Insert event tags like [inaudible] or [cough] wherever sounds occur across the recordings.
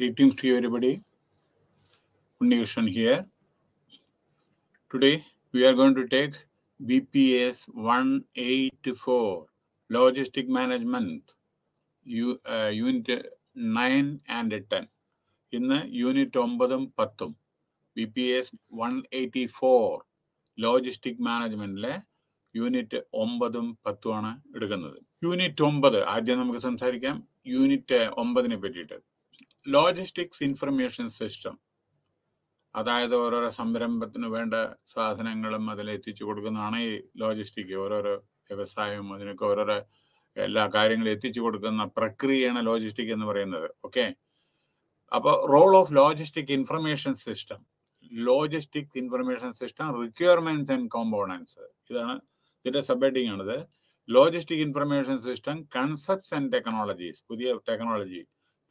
Greetings to everybody. Unnikrishnan here. Today we are going to take BPS 184 Logistic Management യു unit nine and ten ഇന്ന് unit ഒമ്പതും പത്തും B P S one eighty four logistic മാനേജ്മെന്റിലെ unit ഒമ്പതും പത്തുമാണ് എടുക്കുന്നത് unit ഒമ്പത് ആദ്യം നമുക്ക് സംസാരിക്കാം യൂണിറ്റ് ഒമ്പതിനെ പറ്റിയിട്ട് ലോജിസ്റ്റിക്സ് ഇൻഫർമേഷൻ സിസ്റ്റം അതായത് ഓരോരോ സംരംഭത്തിന് വേണ്ട സാധനങ്ങളും അതിൽ എത്തിച്ചു കൊടുക്കുന്നതാണ് ഈ ലോജിസ്റ്റിക് ഓരോരോ വ്യവസായവും അതിനൊക്കെ ഓരോരോ എല്ലാ കാര്യങ്ങളും എത്തിച്ചു കൊടുക്കുന്ന പ്രക്രിയയാണ് ലോജിസ്റ്റിക് എന്ന് പറയുന്നത് ഓക്കെ അപ്പോൾ role of logistic information system logistic information system requirements and components ഇതാണ് ഇതിന്റെ സബ് ഹെഡിങ് ആണിത് logistic information system concepts and technologies പുതിയ technology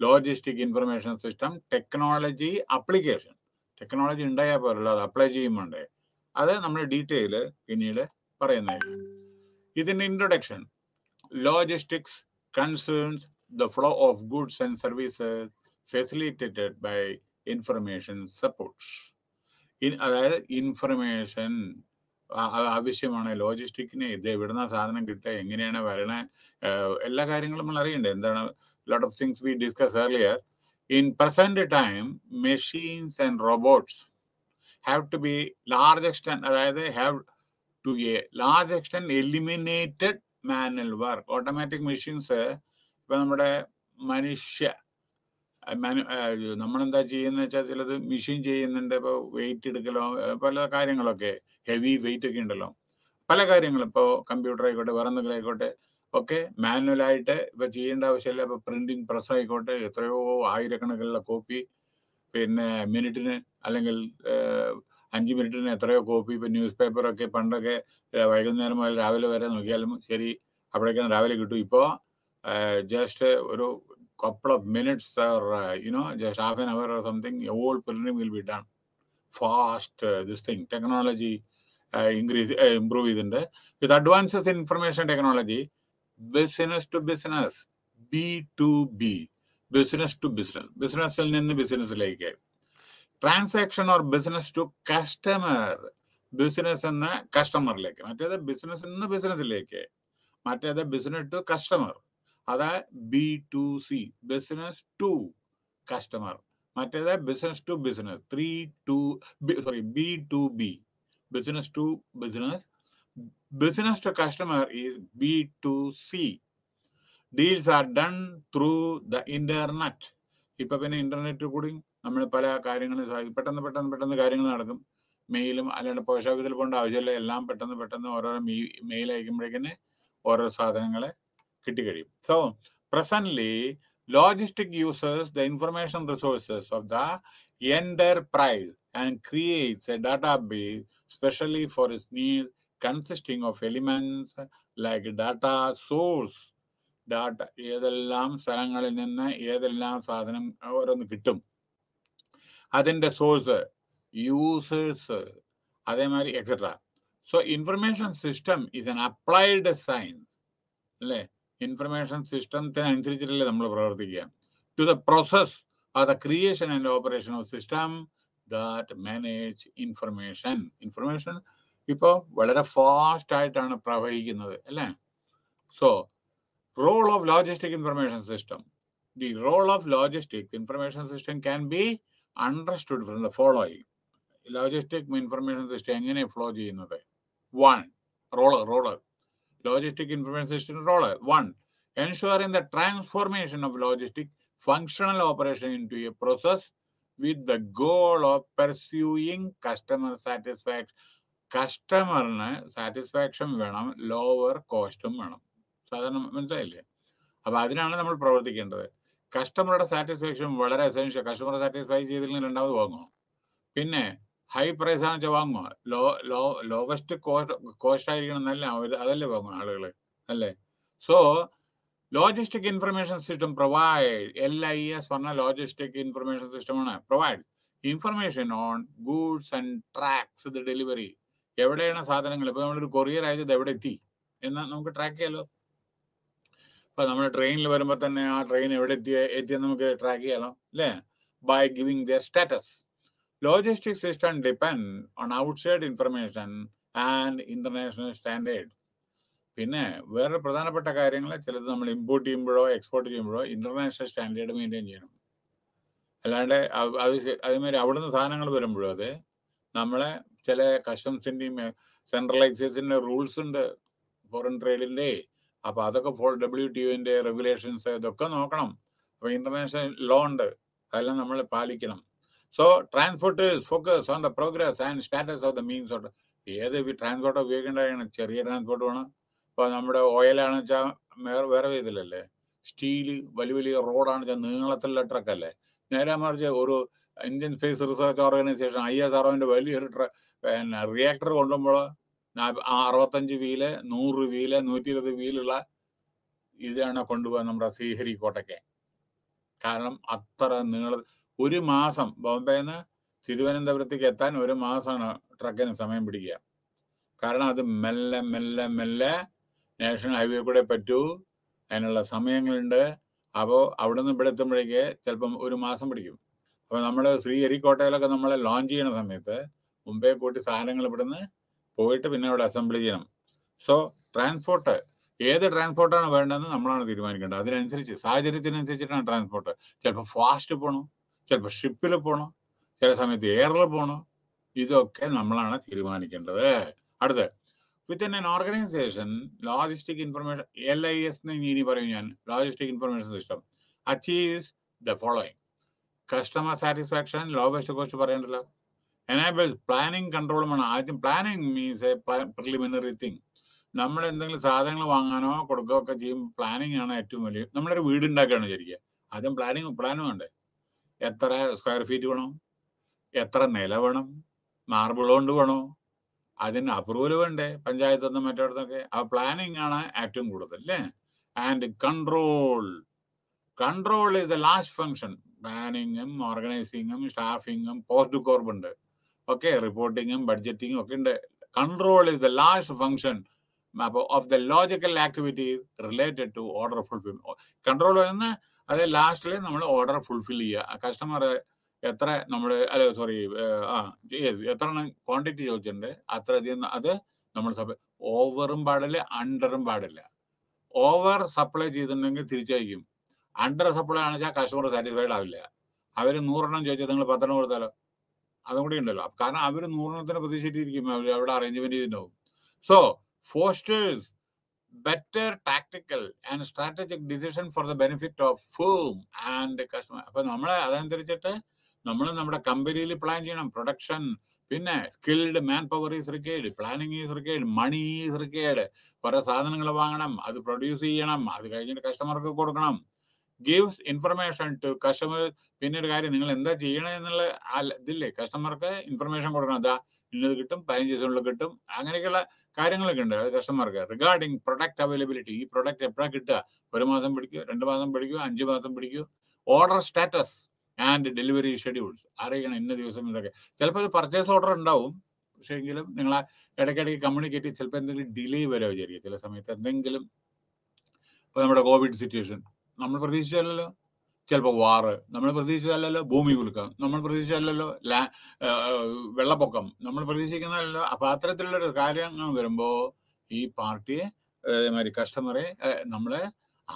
logistic information system technology application technology ഉണ്ടായാൽ പോലുള്ള അത് അപ്ലൈ ചെയ്യുമുണ്ട് അത് നമ്മൾ ഡീറ്റെയിൽ പിന്നീട് പറയുന്നതായിരിക്കും ഇതിൻ്റെ introduction logistics concerns the flow of goods and services facilitated by information supports അതായത് ഇൻഫർമേഷൻ ആവശ്യമാണ് ലോജിസ്റ്റിക്കിന് ഇത് എവിടുന്ന സാധനം കിട്ടുക എങ്ങനെയാണ് വരണ എല്ലാ കാര്യങ്ങളും നമ്മൾ അറിയണ്ടേ എന്താണ് lot of things we discussed earlier. In present time, machines and robots have to be large extent, they have to a large extent eliminated manual work automatic machines ഇപ്പം നമ്മുടെ മനുഷ്യ മനു നമ്മളെന്താ ചെയ്യുന്നത് വെച്ചാൽ ചിലത് മെഷീൻ ചെയ്യുന്നുണ്ട് ഇപ്പോൾ വെയിറ്റ് എടുക്കലോ പല കാര്യങ്ങളൊക്കെ ഹെവി വെയിറ്റ് ഒക്കെ ഉണ്ടല്ലോ പല കാര്യങ്ങളും ഇപ്പോൾ കമ്പ്യൂട്ടർ ആയിക്കോട്ടെ വേറെ എന്തെങ്കിലും ആയിക്കോട്ടെ ഒക്കെ മാനുവലായിട്ട് ഇപ്പൊ ചെയ്യേണ്ട ആവശ്യമില്ല ഇപ്പൊ പ്രിന്റിങ് പ്രസ് ആയിക്കോട്ടെ എത്രയോ ആയിരക്കണക്കിലുള്ള കോപ്പി പിന്നെ മിനിറ്റിന് അല്ലെങ്കിൽ അഞ്ച് മിനിറ്റിന് എത്രയോ കോപ്പി ഇപ്പൊ ന്യൂസ് പേപ്പറൊക്കെ പണ്ടൊക്കെ വൈകുന്നേരം മുതൽ രാവിലെ വരെ നോക്കിയാലും ശരി അവിടേക്കാണ് രാവിലെ കിട്ടും ഇപ്പോൾ ജസ്റ്റ് ഒരു couple of minutes or uh, you know just half an hour or something all printing will be done fast uh, this thing technology uh, increase uh, improve business to business, B2B, business to business, ബിസിനസ്സിൽ നിന്ന് ബിസിനസ്സിലേക്ക് transaction or business to customer business എന്ന കസ്റ്റമറിലേക്ക് മറ്റേത് business നിന്ന് ബിസിനസ്സിലേക്ക് മറ്റേത് business to customer അതാ B to C business to customer മറ്റേത് business to business three to sorry B to B business to business business to customer is B2C. Deals are done through the internet. ഇപ്പൊ പിന്നെ ഇന്റർനെറ്റിൽ കൂടി നമ്മൾ പല കാര്യങ്ങളും സാധിക്കും പെട്ടെന്ന് പെട്ടെന്ന് പെട്ടെന്ന് കാര്യങ്ങൾ നടക്കും മെയിലും അല്ലാണ്ട് പോസ്റ്റ് ഓഫീസിൽ പോകേണ്ട ആവശ്യമില്ല എല്ലാം പെട്ടെന്ന് പെട്ടെന്ന് ഓരോരോ മെയിൽ അയക്കുമ്പോഴേക്കിന് ഓരോ സാധനങ്ങളെ കിട്ടിക്കഴിയും so presently logistic users the information resources of the enterprise and creates a database specially for is need consisting of elements like data source data ഏതെല്ലാം സ്ഥലങ്ങളിൽ നിന്ന് ഏതെല്ലാം സാധനം ഓരോന്ന് കിട്ടും അതിൻ്റെ സോഴ്സ് യൂസേഴ്സ് അതേമാതിരി etcetera so information system is an applied science അല്ലേ ഇൻഫർമേഷൻ സിസ്റ്റത്തിനനുസരിച്ചിട്ടല്ലേ നമ്മൾ പ്രവർത്തിക്കുക to the process ah the creation and operation of system that manage information information ഇപ്പോൾ വളരെ ഫാസ്റ്റ് ആയിട്ടാണ് പ്രവഹിക്കുന്നത് അല്ലേ so role of logistic information system the role of logistic information system can be understood from the following logistic information system എങ്ങനെ flow ചെയ്യുന്നത് one role role logistic information system role one ensuring the transformation of logistic functional operation into a process with the goal of pursuing customer satisfaction കസ്റ്റമറിന് satisfaction വേണം lower കോസ്റ്റും വേണം സാധാരണ മനസ്സിലായില്ലേ അപ്പൊ അതിനാണ് നമ്മൾ പ്രവർത്തിക്കേണ്ടത് കസ്റ്റമറുടെ സാറ്റിസ്ഫാക്ഷൻ വളരെ എസെൻഷ്യൽ കസ്റ്റമർ സാറ്റിസ്ഫൈ ചെയ്തില്ലെങ്കിൽ രണ്ടാമത് വാങ്ങുക പിന്നെ ഹൈ പ്രൈസ് ആണ് വെച്ചാൽ വാങ്ങുക low low lowest cost cost ആയിരിക്കണം എന്നല്ല അതല്ലേ വാങ്ങുക ആളുകൾ അല്ലേ so logistic information system provide L I S പറഞ്ഞ ലോജിസ്റ്റിക് ഇൻഫർമേഷൻ സിസ്റ്റമാണ് provide information on goods and tracks the delivery എവിടെയാണ് സാധനങ്ങൾ ഇപ്പൊ നമ്മളൊരു കൊറിയർ ആയത് എവിടെ എത്തി എന്ന് നമുക്ക് ട്രാക്ക് ചെയ്യാലോ ഇപ്പൊ നമ്മൾ ട്രെയിനിൽ വരുമ്പോൾ തന്നെ ആ ട്രെയിൻ എവിടെ എത്തിയ എത്തിയെന്ന് നമുക്ക് ട്രാക്ക് ചെയ്യാലോ അല്ലേ by giving status logistic system systems on on outside information and international standard പിന്നെ വേറെ പ്രധാനപ്പെട്ട കാര്യങ്ങൾ ചിലത് നമ്മൾ ഇമ്പോർട്ട് ചെയ്യുമ്പോഴോ എക്സ്പോർട്ട് ചെയ്യുമ്പോഴോ ഇന്റർനാഷണൽ സ്റ്റാൻഡേർഡ് മെയിൻറ്റെയിൻ ചെയ്യണം അല്ലാണ്ട് അത് അതുമാതിരി അവിടുന്ന് സാധനങ്ങൾ വരുമ്പോഴോ അത് നമ്മളെ ചില കസ്റ്റംസിന്റെയും സെൻട്രലൈസേഷൻ്റെ റൂൾസ് ഉണ്ട് ഫോറിൻ ട്രേഡിൻ്റെ അപ്പൊ അതൊക്കെ ഫോർ ഡബ്ല്യു ടി ഒന്റെ റെഗുലേഷൻസ് ഇതൊക്കെ നോക്കണം അപ്പൊ ഇന്റർനാഷണൽ ലോ ഉണ്ട് അതെല്ലാം നമ്മൾ പാലിക്കണം so transport focus on the progress and status of the means of ഏത് ട്രാൻസ്പോർട്ട് ഉപയോഗിക്കേണ്ടതാണ് ചെറിയ ട്രാൻസ്പോർട്ട് വേണം ഇപ്പൊ നമ്മുടെ ഓയിലാണെന്ന് വെച്ചാൽ വേറെ വേറെ ഇതിലല്ലേ സ്റ്റീൽ വലിയ വലിയ റോഡാണെന്ന് വെച്ചാൽ നീളത്തിലുള്ള ട്രക്കല്ലേ നേരെ മറിച്ച് ഒരു Indian space Research Organisation I S R വലിയൊരു പിന്നെ റിയാക്ടർ കൊണ്ടുമ്പോൾ അറുപത്തഞ്ച് വീല് നൂറ് വീല് നൂറ്റി ഇരുപത് വീലുള്ള ഇതാണ് കൊണ്ടുപോകാൻ നമ്മുടെ ശ്രീഹരിക്കോട്ടയ്ക്ക് കാരണം അത്ര നീള ഒരു മാസം ബോംബെന്ന് തിരുവനന്തപുരത്തേക്ക് എത്താൻ ഒരു മാസമാണ് ട്രക്കിന് സമയം പിടിക്കുക കാരണം അത് മെല്ലെ മെല്ലെ മെല്ലെ നാഷണൽ ഹൈവേ കൂടെ പറ്റൂ അതിനുള്ള സമയങ്ങളുണ്ട് അപ്പോൾ അവിടെ നിന്ന് ഇവിടെ എത്തുമ്പോഴേക്ക് ചിലപ്പം ഒരു മാസം പിടിക്കും അപ്പോൾ നമ്മൾ ശ്രീഹരിക്കോട്ടയിലൊക്കെ നമ്മളെ ലോഞ്ച് ചെയ്യണ സമയത്ത് മുമ്പേ കൂട്ടി സാധനങ്ങൾ ഇവിടുന്ന് പോയിട്ട് പിന്നെ അവിടെ അസംബ്ലി ചെയ്യണം സോ ട്രാൻസ്പോർട്ട് ഏത് ട്രാൻസ്പോർട്ടാണ് വേണ്ടതെന്ന് നമ്മളാണ് തീരുമാനിക്കേണ്ടത് അതിനനുസരിച്ച് സാഹചര്യത്തിനനുസരിച്ചിട്ടാണ് ട്രാൻസ്പോർട്ട് ചിലപ്പോൾ ഫാസ്റ്റ് പോകണം ചിലപ്പോൾ ഷിപ്പിൽ പോകണം ചില സമയത്ത് എയറിൽ പോകണം ഇതൊക്കെ നമ്മളാണ് തീരുമാനിക്കേണ്ടത് അടുത്ത് within an organisation logistic information L I S എന്ന് ഇനി പറയും ഞാൻ logistic information system achieve the following customer satisfaction lowest cost പറയണ്ടല്ലോ എനേബിൾസ് പ്ലാനിങ് കൺട്രോളുമാണ് ആദ്യം planning means a preliminary thing നമ്മൾ എന്തെങ്കിലും സാധനങ്ങൾ വാങ്ങാനോ കൊടുക്കുകയോ ഒക്കെ ചെയ്യും പ്ലാനിങ് ആണ് ഏറ്റവും വലിയ നമ്മളൊരു വീട് ഉണ്ടാക്കുകയാണ് വിചാരിക്കുക ആദ്യം പ്ലാനിങ് പ്ലാനും വേണ്ടേ എത്ര സ്ക്വയർ ഫീറ്റ് വേണം എത്ര നില വേണം മാർബിൾ കൊണ്ട് വേണോ അതിന് അപ്രൂവൽ വേണ്ടേ പഞ്ചായത്തു നിന്നും മറ്റിടത്തൊക്കെ ആ പ്ലാനിങ് ആണ് ഏറ്റവും കൂടുതൽ അല്ലേ and control control is the last function പ്ലാനിങ്ങും ഓർഗനൈസിങ്ങും സ്റ്റാഫിങ്ങും പോസ്റ്റ് കോർബുണ്ട് ഓക്കെ റിപ്പോർട്ടിങ്ങും ബഡ്ജറ്റിങ്ങും ഒക്കെ ഉണ്ട് control is the last function of the logical activities related to order fulfil control വരുന്ന അത് ലാസ്റ്റിൽ നമ്മൾ ഓർഡർ ഫുൾഫിൽ ചെയ്യുക കസ്റ്റമർ എത്ര നമ്മൾ അല്ല സോറി ആ എത്ര ക്വാണ്ടിറ്റി ചോദിച്ചിട്ടുണ്ട് അത്ര അധികം അത് നമ്മൾ ഓവറും പാടില്ല അണ്ടറും പാടില്ല ഓവർ സപ്ലൈ ചെയ്തിട്ടുണ്ടെങ്കിൽ തിരിച്ചയക്കും അണ്ടർ സപ്ലൈ ആണെന്ന് വെച്ചാൽ കസ്റ്റമർ സാറ്റിസ്ഫൈഡ് ആവില്ല അവർ നൂറെണ്ണം ചോദിച്ചാൽ നിങ്ങൾ പത്തെണ്ണം കൊടുത്താലോ അതും കൂടി ഉണ്ടല്ലോ കാരണം അവർ നൂറെണ്ണത്തിന് പ്രതീക്ഷിച്ചിരിക്കും അവർ അവിടെ അറേഞ്ച്മെന്റ് ചെയ്തിട്ടുണ്ടാവും so fosters better tactical and strategic decision for the benefit of firm and customer അപ്പൊ നമ്മളെ അതനുസരിച്ചിട്ട് നമ്മൾ നമ്മുടെ കമ്പനിയിൽ പ്ലാൻ ചെയ്യണം പ്രൊഡക്ഷൻ പിന്നെ skilled man power is required planning is required money is required കുറേ സാധനങ്ങൾ വാങ്ങണം അത് പ്രൊഡ്യൂസ് ചെയ്യണം അത് കഴിഞ്ഞിട്ട് കസ്റ്റമർക്ക് കൊടുക്കണം ഗിവ്സ് ഇൻഫർമേഷൻ ടു കസ്റ്റമർ പിന്നെ ഒരു കാര്യം നിങ്ങൾ എന്താ ചെയ്യണേ എന്നുള്ള ഇതില്ലേ കസ്റ്റമർക്ക് ഇൻഫർമേഷൻ കൊടുക്കണം അതാ ഇന്നത് കിട്ടും പതിനഞ്ച് ദിവസങ്ങളിൽ കിട്ടും അങ്ങനെയൊക്കെയുള്ള കാര്യങ്ങളൊക്കെ ഉണ്ട് അത് കസ്റ്റമർക്ക് റിഗാർഡിങ് പ്രൊഡക്റ്റ് അവൈലബിലിറ്റി ഈ പ്രൊഡക്റ്റ് എപ്പോഴാണ് കിട്ടുക ഒരു മാസം പിടിക്കുമോ രണ്ട് മാസം പിടിക്കുമോ അഞ്ച് മാസം പിടിക്കുമോ order status and delivery schedules അറിയിക്കണം ഇന്ന ദിവസം ഇതൊക്കെ ചിലപ്പോൾ അത് പർച്ചേസ് ഓർഡർ ഉണ്ടാവും പക്ഷേ എങ്കിലും നിങ്ങൾ ഇടയ്ക്കിടയ്ക്ക് കമ്മ്യൂണിക്കേറ്റ് ചിലപ്പോൾ എന്തെങ്കിലും ഡിലേ വരാ വിചാരിക്കുക ചില സമയത്ത് എന്തെങ്കിലും ഇപ്പോൾ നമ്മുടെ കോവിഡ് സിറ്റുവേഷൻ നമ്മൾ പ്രതീക്ഷിച്ചല്ലോ ചിലപ്പോൾ വാറ് നമ്മൾ പ്രതീക്ഷിച്ചതല്ലല്ലോ ഭൂമി കുലുക്കം നമ്മൾ പ്രതീക്ഷിച്ചതല്ലല്ലോ ലാ വെള്ളപ്പൊക്കം നമ്മൾ പ്രതീക്ഷിക്കുന്നതല്ലോ അപ്പൊ ഒരു കാര്യങ്ങൾ വരുമ്പോൾ ഈ പാർട്ടിയെ അതേമാതിരി കസ്റ്റമറെ നമ്മളെ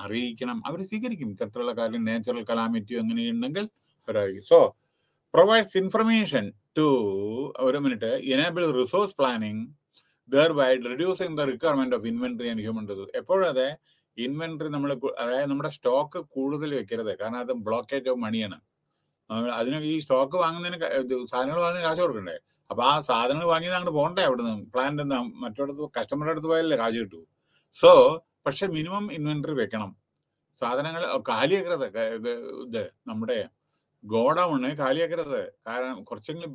അറിയിക്കണം അവർ സ്വീകരിക്കും ഇത്തരത്തിലുള്ള കാര്യം നാച്ചുറൽ കലാമിറ്റിയോ അങ്ങനെയുണ്ടെങ്കിൽ അവരായിരിക്കും സോ പ്രൊവൈഡ്സ് ഇൻഫർമേഷൻ ടു ഒരു minute enable resource planning thereby reducing the requirement of inventory and human resource എപ്പോഴതെ ഇൻവെന്ററി നമ്മൾ അതായത് നമ്മുടെ സ്റ്റോക്ക് കൂടുതൽ വെക്കരുത് കാരണം അത് ബ്ലോക്കേജ് ഓഫ് മണിയാണ് അതിന് ഈ സ്റ്റോക്ക് വാങ്ങുന്നതിന് സാധനങ്ങൾ വാങ്ങുന്നതിന് കാശ് കൊടുക്കണ്ടേ അപ്പൊ ആ സാധനങ്ങൾ വാങ്ങിയത് അങ്ങോട്ട് പോകണ്ടേ അവിടുന്ന് പ്ലാന്റ് മറ്റോടത്ത് കസ്റ്റമറുടെ അടുത്ത് പോയാലേ കാശ് കിട്ടൂ സോ പക്ഷെ മിനിമം ഇൻവെന്ററി വെക്കണം സാധനങ്ങൾ കാലിയാക്കരുത് ഇത് നമ്മുടെ ഗോഡൗൺ കാലിയാക്കരുത് കാരണം കുറച്ചെങ്കിലും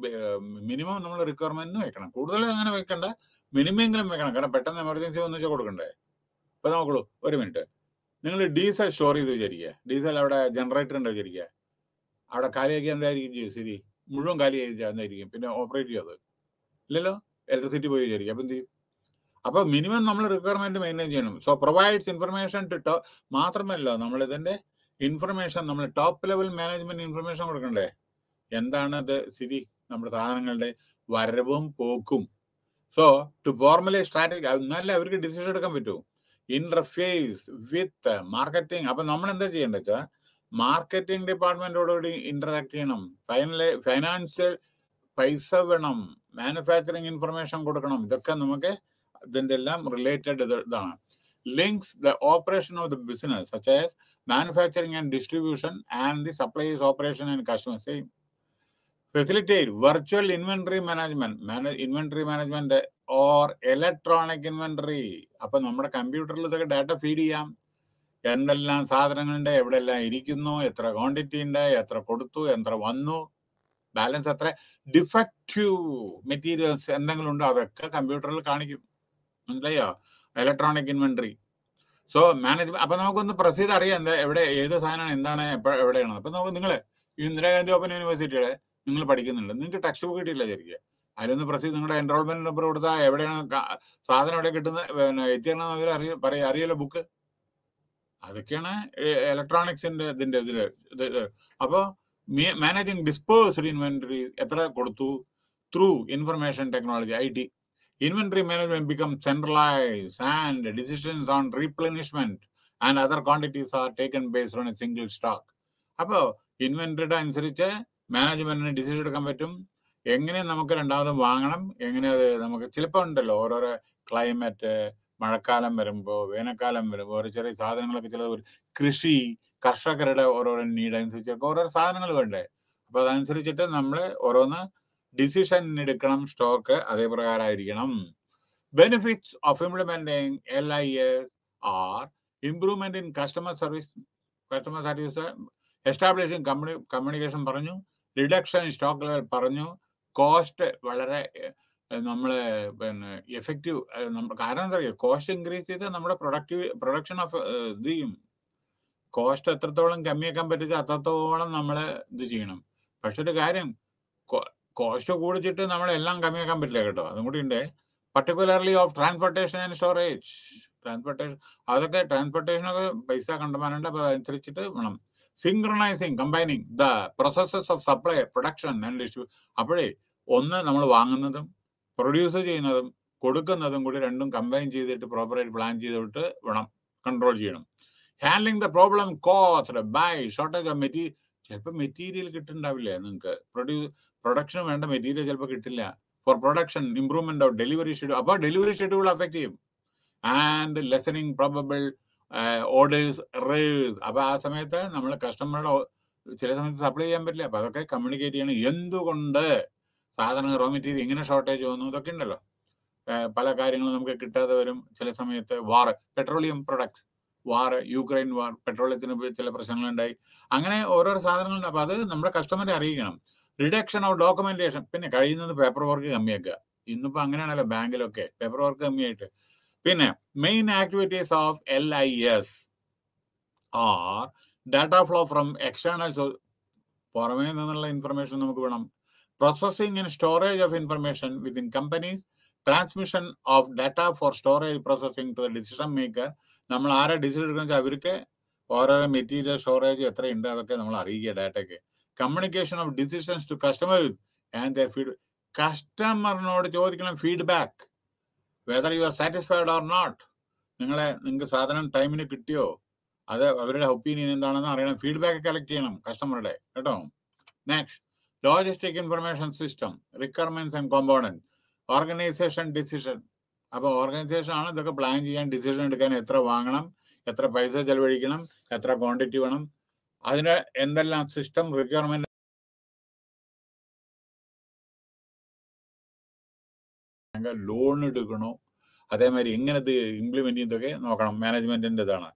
മിനിമം നമ്മൾ റിക്വയർമെന്റ് വെക്കണം കൂടുതൽ അങ്ങനെ വെക്കണ്ട മിനിമം എങ്കിലും വെക്കണം കാരണം പെട്ടെന്ന് എമർജൻസി വന്നു കൊടുക്കണ്ടേ ഇപ്പൊ നോക്കുള്ളൂ ഒരു മിനിറ്റ് നിങ്ങൾ ഡീസൽ സ്റ്റോർ ചെയ്ത് വിചാരിക്കുക ഡീസൽ അവിടെ ജനറേറ്റർ ഉണ്ട് വിചാരിക്കുക അവിടെ കാലിയാക്കി എന്തായിരിക്കും സ്ഥിതി മുഴുവൻ കാലിയാക്കി എന്തായിരിക്കും പിന്നെ ഓപ്പറേറ്റ് ചെയ്യാതെ ഇല്ലല്ലോ ഇലക്ട്രിസിറ്റി പോയി വിചാരിക്കുക അപ്പൊ എന്ത് ചെയ്യും അപ്പോൾ മിനിമം നമ്മൾ റിക്വയർമെന്റ് മെയിൻറ്റെയിൻ ചെയ്യണം so provides information to to മാത്രമല്ല നമ്മൾ ഇതിന്റെ ഇൻഫർമേഷൻ നമ്മൾ ടോപ്പ് ലെവൽ മാനേജ്മെന്റ് ഇൻഫർമേഷൻ കൊടുക്കണ്ടേ എന്താണ് അത് സ്ഥിതി നമ്മുടെ സാധനങ്ങളുടെ വരവും പോക്കും സോ ടു ഫോർമലി സ്ട്രാറ്റജി എന്നാലേ അവർക്ക് ഡിസിഷൻ എടുക്കാൻ പറ്റുമോ ഇന്റർഫേസ് വിത്ത് മാർക്കറ്റിംഗ് അപ്പൊ നമ്മൾ എന്താ ചെയ്യേണ്ടത് വെച്ചാൽ മാർക്കറ്റിംഗ് ഡിപ്പാർട്ട്മെന്റോടുകൂടി ഇന്ററാക്ട് ചെയ്യണം ഫൈനലി ഫൈനാൻഷ്യൽ പൈസ വേണം മാനുഫാക്ചറിങ് ഇൻഫർമേഷൻ കൊടുക്കണം ഇതൊക്കെ നമുക്ക് ഇതിന്റെ എല്ലാം റിലേറ്റഡ് ഇതാണ് links the operation of the business such as manufacturing and distribution and the supplies operation and customers same facilitate virtual inventory management inventory management or electronic inventory അപ്പൊ നമ്മുടെ കമ്പ്യൂട്ടറിൽ ഇതൊക്കെ ഡാറ്റ ഫീഡ് ചെയ്യാം എന്തെല്ലാം സാധനങ്ങളുണ്ട് എവിടെല്ലാം ഇരിക്കുന്നു എത്ര ക്വാണ്ടിറ്റി ഉണ്ട് എത്ര കൊടുത്തു എത്ര വന്നു ബാലൻസ് എത്ര ഡിഫക്റ്റീവ് മെറ്റീരിയൽസ് എന്തെങ്കിലും ഉണ്ടോ അതൊക്കെ കമ്പ്യൂട്ടറിൽ കാണിക്കും മനസ്സിലായോ ഇലക്ട്രോണിക് ഇൻവെന്ററി സോ മാനേജ്മെന്റ് അപ്പൊ നമുക്കൊന്ന് പ്രസീത് അറിയാം എന്താ എവിടെ ഏത് സാധനമാണ് എന്താണ് എപ്പോഴെവിടെയാണ് അപ്പൊ നമുക്ക് നിങ്ങള് ഇന്ദിരാഗാന്ധി ഓപ്പൺ യൂണിവേഴ്സിറ്റിയുടെ നിങ്ങൾ പഠിക്കുന്നുണ്ട് നിങ്ങൾക്ക് ടെക്സ്റ്റ് ബുക്ക് കിട്ടിയില്ല ശരിക്കും അതിലൊന്ന് പ്രസി നിങ്ങളുടെ എൻറോൾമെന്റ് നമ്പർ കൊടുത്താൽ എവിടെയാണ് സാധനം എവിടെ കിട്ടുന്നത് പിന്നെ എത്തിയാണ് അവർ അറിയ പറയാ അറിയല്ലോ ബുക്ക് അതൊക്കെയാണ് ഇലക്ട്രോണിക്സിന്റെ ഇതിന്റെ ഇതില് അപ്പോൾ മാനേജിങ് ഡിസ്പേഴ്സ്ഡ് ഇൻവെന്ററി എത്ര കൊടുത്തു through information technology I T inventory management become centralise and decisions on replenishment and other quantities are taken based on a single stock അപ്പോൾ ഇൻവെന്ററിയുടെ അനുസരിച്ച് മാനേജ്മെന്റിന് ഡിസിഷൻ എടുക്കാൻ പറ്റും എങ്ങനെ നമുക്ക് രണ്ടാമത് വാങ്ങണം എങ്ങനെ അത് നമുക്ക് ചിലപ്പോൾ ഉണ്ടല്ലോ ഓരോരോ ക്ലൈമറ്റ് മഴക്കാലം വരുമ്പോൾ വേനൽക്കാലം വരുമ്പോൾ ഓരോ ചെറിയ സാധനങ്ങളൊക്കെ ചില കൃഷി കർഷകരുടെ ഓരോരോ നീഡ് അനുസരിച്ചൊക്കെ ഓരോരോ സാധനങ്ങൾ വേണ്ടേ അപ്പോൾ അതനുസരിച്ചിട്ട് നമ്മൾ ഓരോന്ന് ഡിസിഷൻ എടുക്കണം സ്റ്റോക്ക് അതേപ്രകാരമായിരിക്കണം benefits of implementing L I S are improvement in customer service customer service establishing communi communication പറഞ്ഞു റിഡക്ഷൻ സ്റ്റോക്കുകൾ പറഞ്ഞു കോസ്റ്റ് വളരെ നമ്മൾ പിന്നെ എഫക്റ്റീവ് കാരണം എന്താ പറയുക കോസ്റ്റ് ഇൻക്രീസ് ചെയ്താൽ നമ്മുടെ പ്രൊഡക്റ്റീവ് പ്രൊഡക്ഷൻ ഓഫ് ഇത് ചെയ്യും കോസ്റ്റ് എത്രത്തോളം കമ്മിയാക്കാൻ പറ്റുക അത്രത്തോളം നമ്മൾ ഇത് ചെയ്യണം പക്ഷെ ഒരു കാര്യം കോസ്റ്റ് കൂടിച്ചിട്ട് എല്ലാം കമ്മിയാക്കാൻ പറ്റില്ല കേട്ടോ അതും കൂടി ഉണ്ട് particularly of transportation and storage transportation അതൊക്കെ ട്രാൻസ്പോർട്ടേഷനൊക്കെ പൈസ കണ്ടുമാനുണ്ട് അപ്പോൾ അതനുസരിച്ചിട്ട് വേണം synchronising combining the processes of supply production and issue അപ്പോഴേ ഒന്ന് നമ്മൾ വാങ്ങുന്നതും പ്രൊഡ്യൂസ് ചെയ്യുന്നതും കൊടുക്കുന്നതും കൂടി രണ്ടും കമ്പൈൻ ചെയ്തിട്ട് പ്രോപ്പറായിട്ട് പ്ലാൻ ചെയ്തിട്ട് വേണം കൺട്രോൾ ചെയ്യണം handling the problem cause by shortage of material ചിലപ്പോൾ മെറ്റീരിയൽ കിട്ടുന്നുണ്ടാവില്ലേ നിങ്ങൾക്ക് പ്രൊഡ്യൂ പ്രൊഡക്ഷന് വേണ്ട മെറ്റീരിയൽ ചിലപ്പോൾ കിട്ടില്ല for production improvement of delivery schedule അപ്പോൾ ഡെലിവറി ഷെഡ്യൂൾ അഫക്ട് ചെയ്യും ആൻഡ് ലെസനിങ് പ്രോബബിൾ ഓർഡേഴ്സ് റേഴ്സ് അപ്പോൾ ആ സമയത്ത് നമ്മൾ കസ്റ്റമറുടെ ചില സമയത്ത് സപ്ലൈ ചെയ്യാൻ പറ്റില്ല അപ്പോൾ അതൊക്കെ കമ്മ്യൂണിക്കേറ്റ് ചെയ്യണം എന്തുകൊണ്ട് സാധനങ്ങൾ റോ മെറ്റീരിയൽ ഇങ്ങനെ ഷോർട്ടേജ് വന്നു ഇതൊക്കെ ഉണ്ടല്ലോ പല കാര്യങ്ങളും നമുക്ക് കിട്ടാതെ വരും ചില സമയത്ത് war petroleum products war Ukraine war പെട്രോളിയത്തിന് ചില പ്രശ്നങ്ങളുണ്ടായി അങ്ങനെ ഓരോരോ സാധനങ്ങളുണ്ട് അപ്പോൾ അത് നമ്മുടെ കസ്റ്റമറെ അറിയിക്കണം റിഡക്ഷൻ ഓഫ് ഡോക്യുമെന്റേഷൻ പിന്നെ കഴിയുന്നത് പേപ്പർ വർക്ക് കമ്മിയാക്കുക ഇന്നിപ്പോ അങ്ങനെയാണല്ലോ ബാങ്കിലൊക്കെ പേപ്പർ വർക്ക് കമ്മിയായിട്ട് പിന്നെ main activities of L I S are data flow from external പുറമേ നിന്നുള്ള ഇൻഫർമേഷൻ നമുക്ക് വേണം processing and storage of information within companies transmission of data for storage processing to the decision maker നമ്മൾ ആരെ decision എടുക്കുന്ന അവർക്ക് ഓരോരോ മെറ്റീരിയൽ സ്റ്റോറേജ് എത്രയുണ്ട് അതൊക്കെ നമ്മൾ അറിയിക്കുക ഡാറ്റയ്ക്ക് communication of decisions to customer and the feed കസ്റ്റമറിനോട് ചോദിക്കണം feedback whether you are satisfied or not നിങ്ങളെ നിങ്ങൾക്ക് സാധനം ടൈമിന് കിട്ടിയോ അത് അവരുടെ ഒപ്പീനിയൻ എന്താണെന്ന് അറിയണം ഫീഡ്ബാക്ക് കളക്ട് ചെയ്യണം കസ്റ്റമറുടെ കേട്ടോ next logistic information system requirements and components organisation decision അപ്പോൾ ഓർഗനൈസേഷൻ ആണ് ഇതൊക്കെ പ്ലാൻ ചെയ്യാൻ ഡിസിഷൻ എടുക്കാൻ എത്ര വാങ്ങണം എത്ര പൈസ ചെലവഴിക്കണം എത്ര ക്വാണ്ടിറ്റി വേണം അതിന് എന്തെല്ലാം സിസ്റ്റം റിക്വയർമെന്റ് നോക്കണമെങ്കിൽ ലോൺ എടുക്കണോ അതേമാതിരി എങ്ങനെ ഇത് ഇംപ്ലിമെന്റ് ചെയ്യുന്നതൊക്കെ നോക്കണം മാനേജ്മെന്റിന്റെ ഇതാണ്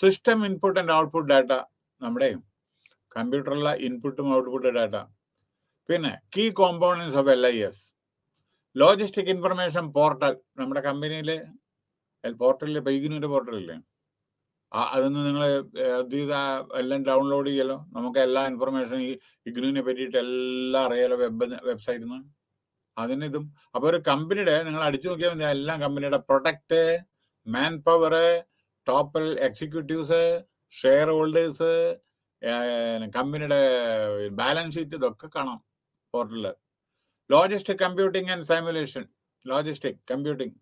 system input and output data നമ്മുടെ കമ്പ്യൂട്ടറിലെ ഇൻപുട്ടും ഔട്ട്പുട്ട് ഡാറ്റ പിന്നെ key components of L I S logistic information portal നമ്മുടെ കമ്പനിയിലെ പോർട്ടലിലെ പൈകിനൂര് പോർട്ടലില്ലേ അതൊന്ന് നിങ്ങൾ ഇത് എല്ലാം ഡൗൺലോഡ് ചെയ്യലോ നമുക്ക് എല്ലാ ഇൻഫർമേഷനും ഈ ഇഗ്നുവിനെ പറ്റിയിട്ട് എല്ലാം അറിയാലോ വെബ് വെബ്സൈറ്റിൽ നിന്ന് അതിന് ഇതും അപ്പൊ ഒരു കമ്പനിയുടെ നിങ്ങൾ അടിച്ചു നോക്കിയാൽ മതി എല്ലാം കമ്പനിയുടെ പ്രൊഡക്റ്റ് മാൻ പവർ ടോപ്പൽ എക്സിക്യൂട്ടീവ്സ് ഷെയർ ഹോൾഡേഴ്സ് കമ്പനിയുടെ ബാലൻസ് ഷീറ്റ് ഇതൊക്കെ കാണാം പോർട്ടലില് logistic computing and simulation logistic computing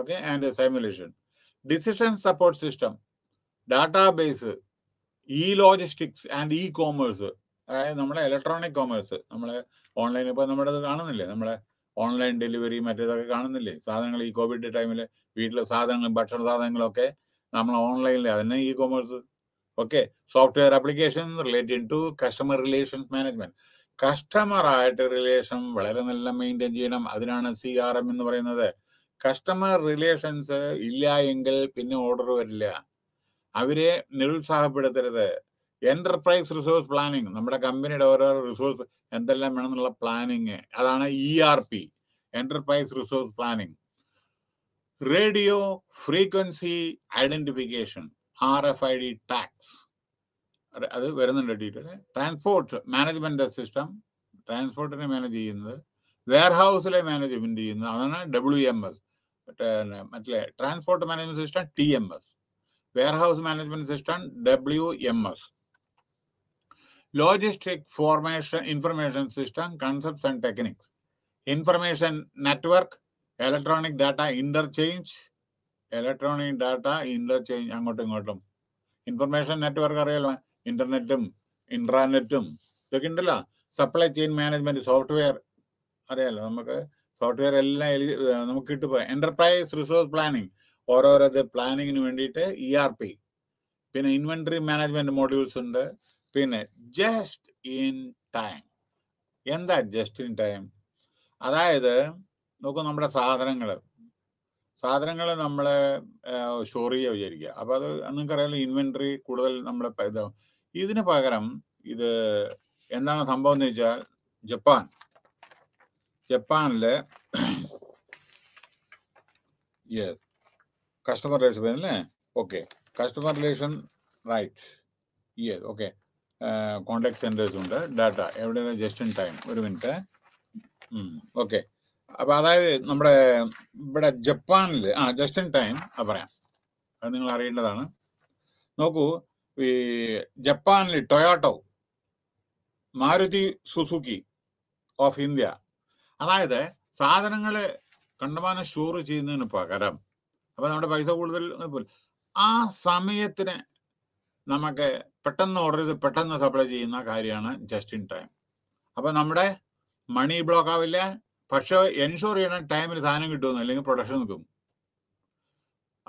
okay and simulation decision support system database e logistics and e commerce അതായത് നമ്മുടെ ഇലക്ട്രോണിക് കോമേഴ്സ് നമ്മളെ ഓൺലൈൻ ഇപ്പോൾ നമ്മുടെ അത് കാണുന്നില്ലേ നമ്മളെ ഓൺലൈൻ ഡെലിവറി മറ്റേതൊക്കെ കാണുന്നില്ലേ സാധനങ്ങൾ ഈ കോവിഡ് ടൈമിൽ വീട്ടിലെ സാധനങ്ങളും ഭക്ഷണ സാധനങ്ങളൊക്കെ നമ്മൾ ഓൺലൈനിൽ അതന്നെ e commerce okay software application related to customer relations management customer ആയിട്ട് റിലേഷൻ വളരെ നല്ല മെയിൻറ്റെയിൻ ചെയ്യണം അതിനാണ് സി ആർ എം എന്ന് പറയുന്നത് കസ്റ്റമർ റിലേഷൻസ് ഇല്ല എങ്കിൽ പിന്നെ ഓർഡർ വരില്ല അവരെ നിരുത്സാഹപ്പെടുത്തരുത് എന്റർപ്രൈസ് റിസോഴ്സ് പ്ലാനിങ് നമ്മുടെ കമ്പനിയുടെ ഓരോ റിസോഴ്സ് എന്തെല്ലാം വേണമെന്നുള്ള പ്ലാനിങ് അതാണ് E R P enterprise resource planning radio frequency identification R F I D tags അത് വരുന്നുണ്ട് ഡീറ്റെയിൽ ട്രാൻസ്പോർട്ട് മാനേജ്മെന്റ് സിസ്റ്റം ട്രാൻസ്പോർട്ടിനെ മാനേജ് ചെയ്യുന്നത് വെയർഹൗസിലെ മാനേജ്മെന്റ് ചെയ്യുന്നത് അതാണ് ഡബ്ല്യു എം എസ് മറ്റേ transport management system T M S warehouse management system W M S logistic formation information system concepts and techniques information network electronic data interchange electronic data interchange അങ്ങോട്ടും ഇങ്ങോട്ടും information network അറിയാലോ ഇന്റർനെറ്റും ഇൻട്രാനെറ്റും ഇതൊക്കെ ഉണ്ടല്ലോ supply chain management software അറിയാലോ നമുക്ക് software എല്ലാം നമുക്ക് കിട്ടുമ്പോൾ എന്റർപ്രൈസ് റിസോഴ്സ് പ്ലാനിങ് ഓരോരോ പ്ലാനിങ്ങിന് വേണ്ടിയിട്ട് ഇ ആർ പി പിന്നെ ഇൻവെന്ററി മാനേജ്മെന്റ് മോഡ്യൂൾസ് ഉണ്ട് പിന്നെ ജസ്റ്റ് ഇൻ ടൈം എന്താ ജസ്റ്റ് ഇൻ ടൈം അതായത് നോക്കൂ നമ്മുടെ സാധനങ്ങൾ സാധനങ്ങൾ നമ്മൾ സ്റ്റോർ ചെയ്യുക വിചാരിക്കുക അപ്പോൾ അത് നിങ്ങൾക്കറിയാലോ ഇൻവെൻട്രി കൂടുതൽ നമ്മുടെ ഇതാവും ഇതിന് പകരം ഇത് എന്താണ് സംഭവം എന്ന് വെച്ചാൽ ജപ്പാൻ ജപ്പാനിലെ കസ്റ്റമർ റിലേഷൻ അല്ലേ okay customer relation right yes okay contact centres ഉണ്ട് ഡാറ്റ എവിടെ ജസ്റ്റ് ഇൻ ടൈം ഒരു മിനിറ്റ് ഓക്കെ അപ്പം അതായത് നമ്മുടെ ഇവിടെ ജപ്പാനിൽ ആ ജസ്റ്റ് ഇൻ ടൈം ആ പറയാം അത് നിങ്ങൾ അറിയേണ്ടതാണ് നോക്കൂ ഈ ജപ്പാനിൽ Toyota Maruti Suzuki of India അതായത് സാധനങ്ങൾ കണ്ടമാനം സ്റ്റോർ ചെയ്യുന്നതിന് പകരം അപ്പം നമ്മുടെ പൈസ കൂടുതൽ ആ സമയത്തിന് നമുക്ക് പെട്ടെന്ന് ഓർഡർ ചെയ്ത് പെട്ടെന്ന് സപ്ലൈ ചെയ്യുന്ന കാര്യമാണ് ജസ്റ്റ് ഇൻ ടൈം അപ്പോൾ നമ്മുടെ മണി ബ്ലോക്ക് ആവില്ല പക്ഷേ എൻഷുർ ചെയ്യണം ടൈമിൽ സാധനം കിട്ടുമെന്ന് അല്ലെങ്കിൽ പ്രൊഡക്ഷൻ നിൽക്കും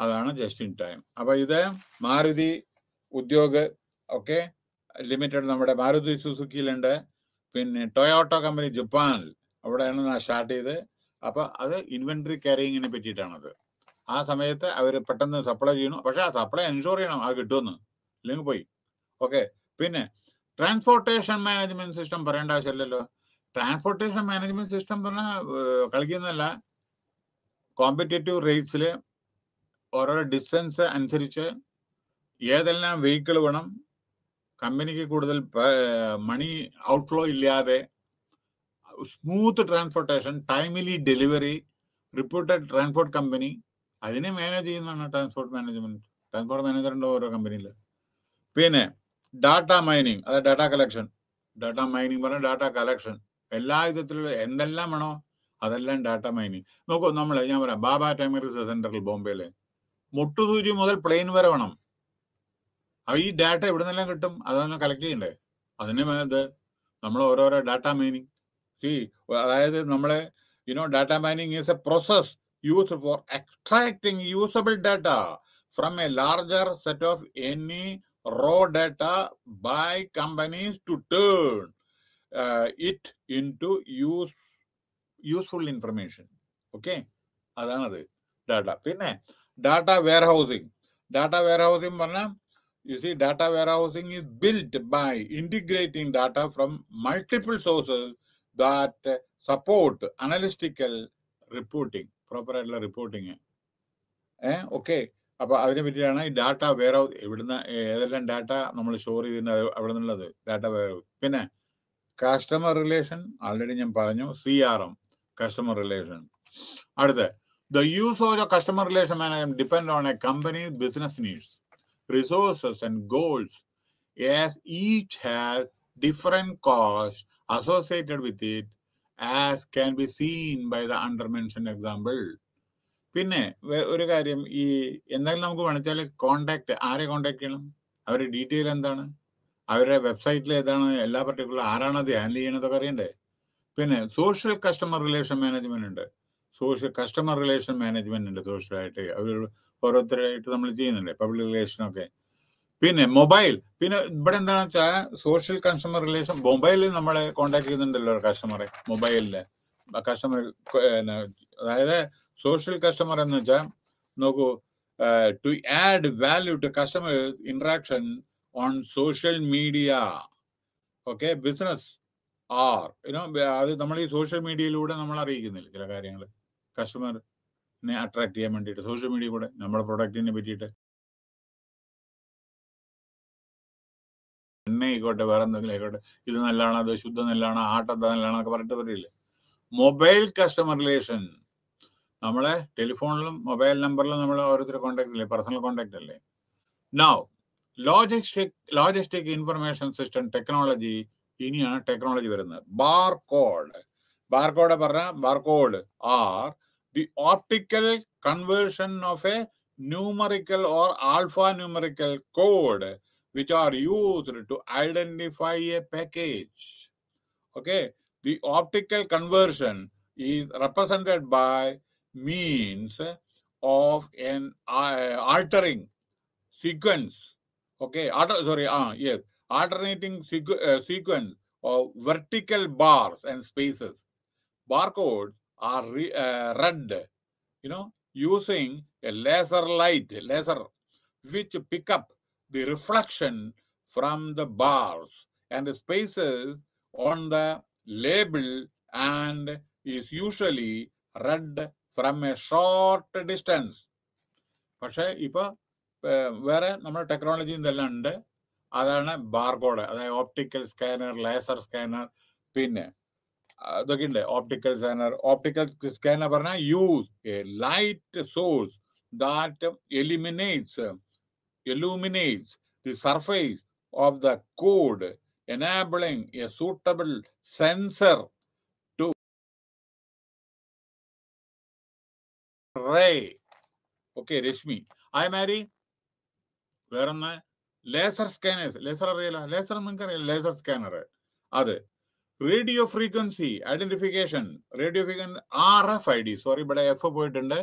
അതാണ് ജസ്റ്റ് ഇൻ ടൈം അപ്പോൾ ഇത് മാരുതി ഉദ്യോഗ ഓക്കെ ലിമിറ്റഡ് നമ്മുടെ മാരുതി സുസുക്കിയിലുണ്ട് പിന്നെ ടൊയോട്ടോ കമ്പനി ജപ്പാനിൽ അവിടെയാണ് സ്റ്റാർട്ട് ചെയ്ത് അപ്പോൾ അത് ഇൻവെന്ററി ക്യാരിങ്ങിനെ പറ്റിയിട്ടാണത് ആ സമയത്ത് അവർ പെട്ടെന്ന് സപ്ലൈ ചെയ്യണം പക്ഷേ ആ സപ്ലൈ എൻഷുർ ചെയ്യണം ആ കിട്ടുമെന്ന് അല്ലെങ്കിൽ പോയി ഓക്കെ പിന്നെ ട്രാൻസ്പോർട്ടേഷൻ മാനേജ്മെന്റ് സിസ്റ്റം പറയേണ്ട ആവശ്യമില്ലല്ലോ ട്രാൻസ്പോർട്ടേഷൻ മാനേജ്മെന്റ് സിസ്റ്റം പറഞ്ഞാൽ കളിക്കുന്നതല്ല കോമ്പറ്റേറ്റീവ് റേറ്റ്സിൽ ഓരോരോ ഡിസ്റ്റൻസ് അനുസരിച്ച് ഏതെല്ലാം വെഹിക്കിൾ വേണം കമ്പനിക്ക് കൂടുതൽ മണി ഔട്ട്ഫ്ലോ ഇല്ലാതെ smooth transportation timely delivery reported transport company അതിനെ മാനേജ് ചെയ്യുന്നതാണ് ട്രാൻസ്പോർട്ട് മാനേജ്മെന്റ് ട്രാൻസ്പോർട്ട് മാനേജർ ഉണ്ടോ ഓരോ കമ്പനിയിൽ പിന്നെ ഡാറ്റ മൈനിങ് അതായത് ഡാറ്റ കളക്ഷൻ ഡാറ്റ മൈനിങ് പറഞ്ഞാൽ ഡാറ്റ കളക്ഷൻ എല്ലാ വിധത്തിലുള്ള എന്തെല്ലാം വേണോ അതെല്ലാം ഡാറ്റ മൈനിങ് നോക്കൂ നമ്മൾ ഞാൻ പറയാം ബാബ ടൈമർ റിസർച്ച് സെന്ററിൽ ബോംബെയിലെ മുട്ടുസൂചി മുതൽ പ്ലെയിൻ വരെ വേണം അപ്പോൾ ഈ ഡാറ്റ എവിടെ നിന്നെല്ലാം കിട്ടും അതൊന്ന് കളക്ട് ചെയ്യണ്ടേ അതിന് ഇത് നമ്മൾ ഓരോരോ ഡാറ്റ മൈനിങ് സി അതായത് നമ്മളെ you know data mining is a process use for extracting usable data from a larger set of any raw data by companies to turn uh, it into use, useful information. okay അതാണത് data pinne data warehousing data warehousing ware you see data warehousing is built by integrating data from multiple sources that support analytical reporting proper reporting eh okay അപ്പൊ അതിനെ പറ്റിയാണ് ഈ data wear house ഇവിടുന്ന് ഏതെല്ലാം data നമ്മൾ store ചെയ്തിട്ടുണ്ട് അവിടെ നിന്നുള്ളത് ഡാറ്റ വെയർ ഹൗസ് പിന്നെ കസ്റ്റമർ റിലേഷൻ ആൾറെഡി ഞാൻ പറഞ്ഞു C R M customer relation അടുത്ത് the use of customer relation management depend on a company business needs resources and goals each has different cost associated with it as can be seen by the under mention example പിന്നെ ഒരു കാര്യം ഈ എന്തെങ്കിലും നമുക്ക് വേണിച്ചാൽ contact ആരെ contact ചെയ്യണം അവരുടെ detail എന്താണ് അവരുടെ വെബ്സൈറ്റിൽ ഏതാണ് എല്ലാ പർട്ടിക്കുലർ ആരാണ് അത് ഹാൻഡിൽ ചെയ്യണതൊക്കെ അറിയണ്ടേ പിന്നെ സോഷ്യൽ കസ്റ്റമർ റിലേഷൻ മാനേജ്മെന്റ് ഉണ്ട് സോഷ്യൽ കസ്റ്റമർ റിലേഷൻ മാനേജ്മെന്റ് ഉണ്ട് സോഷ്യലായിട്ട് അവർ ഓരോരുത്തരായിട്ട് നമ്മൾ ചെയ്യുന്നുണ്ട് പബ്ലിക് റിലേഷൻ ഒക്കെ പിന്നെ മൊബൈൽ പിന്നെ ഇവിടെ എന്താണെന്ന് വെച്ചാൽ സോഷ്യൽ കസ്റ്റമർ റിലേഷൻ മൊബൈലിൽ നമ്മളെ കോണ്ടാക്ട് ചെയ്യുന്നുണ്ടല്ലോ കസ്റ്റമറെ മൊബൈലിൽ കസ്റ്റമർ അതായത് സോഷ്യൽ കസ്റ്റമർ എന്ന് വെച്ചാൽ നോക്കൂ to add value to customer interaction on social media okay business are you know അത് നമ്മൾ ഈ സോഷ്യൽ മീഡിയയിലൂടെ നമ്മൾ അറിയിക്കുന്നില്ല ചില കാര്യങ്ങൾ കസ്റ്റമറിനെ അട്രാക്ട് ചെയ്യാൻ വേണ്ടിയിട്ട് സോഷ്യൽ മീഡിയ കൂടെ നമ്മുടെ പ്രൊഡക്റ്റിനെ പറ്റിയിട്ട് എണ്ണ ആയിക്കോട്ടെ വേറെ എന്തെങ്കിലും ആയിക്കോട്ടെ ഇത് നല്ലതാണ് അത് ശുദ്ധ നെല്ലാണ് ആട്ടത്ത നെല്ലാണ് എന്നൊക്കെ പറഞ്ഞിട്ട് പറയില്ലേ മൊബൈൽ കസ്റ്റമർ റിലേഷൻ നമ്മളെ ടെലിഫോണിലും മൊബൈൽ നമ്പറിലും നമ്മൾ ഓരോരുത്തർ കോണ്ടാക്ട് അല്ലേ പേഴ്സണൽ കോണ്ടാക്ട് അല്ലേ now logistic logistic information system technology ഇനിയാണ് ടെക്നോളജി വരുന്നത് ബാർ കോഡ് ബാർ കോഡ് പറഞ്ഞ bar code are the optical conversion of a numerical or alpha numerical code which are used to identify a package. Okay the optical conversion is represented by means of an uh, altering sequence okay Alter, sorry ah yes alternating sequ- uh, sequence of vertical bars and spaces barcodes are re- uh, read you know using a laser light laser which pick up the reflection from the bars and the spaces on the label and is usually read from a short distance പക്ഷേ ഇപ്പോൾ വേറെ നമ്മുടെ technology ഇതെല്ലാം ഉണ്ട് അതാണ് ബാർഗോഡ് അതായത് optical scanner laser scanner പിന്നെ ഇതൊക്കെ ഉണ്ട് ഓപ്റ്റിക്കൽ സ്കാനർ ഓപ്റ്റിക്കൽ സ്കാനർ പറഞ്ഞാൽ use a light source that eliminates illuminates the surface of the code enabling a suitable sensor hi okay Rashmi hi Mari വേറൊന്ന് ലേസർ സ്കാനേഴ്സ് ലേസർ അറിയില്ല ലേസർ നിങ്ങൾക്ക് അറിയില്ല laser scanner അത് radio frequency identification radio frequency R F I D sorry ഇവിടെ F പോയിട്ടുണ്ട്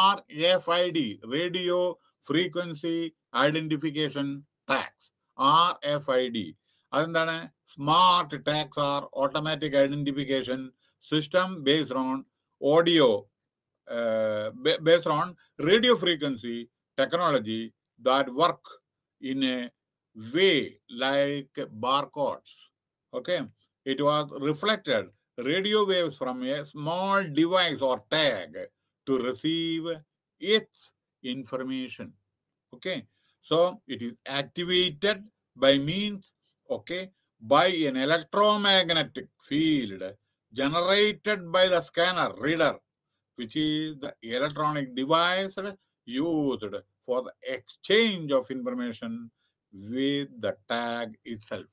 R F I D radio frequency identification tags R F I D അതെന്താണ് smart tags R automatic identification system based on audio Uh, based on radio frequency technology that work in a way like barcodes. Okay, it was reflected radio waves from a small device or tag to receive its information. Okay, so it is activated by means, okay, by an electromagnetic field generated by the scanner reader which is the electronic device used for the exchange of information with the tag itself.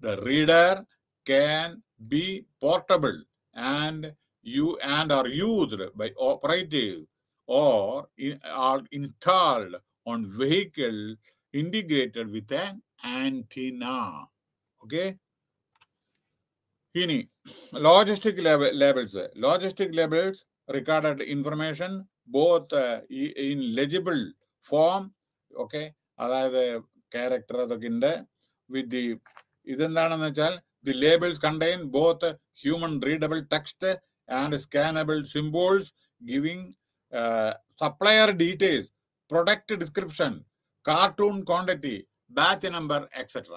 The reader can be portable and you and are used by operator or, in, are installed on vehicle integrated with an antenna. Okay. logistic lab labels. Logistic labels recorded information both uh, in legible form okay അതായത് character അതൊക്കെ ഉണ്ട് with the ഇതെന്താണെന്ന് വെച്ചാൽ the labels contain both human readable text and scannable symbols giving supplier details product description carton quantity batch number etcetera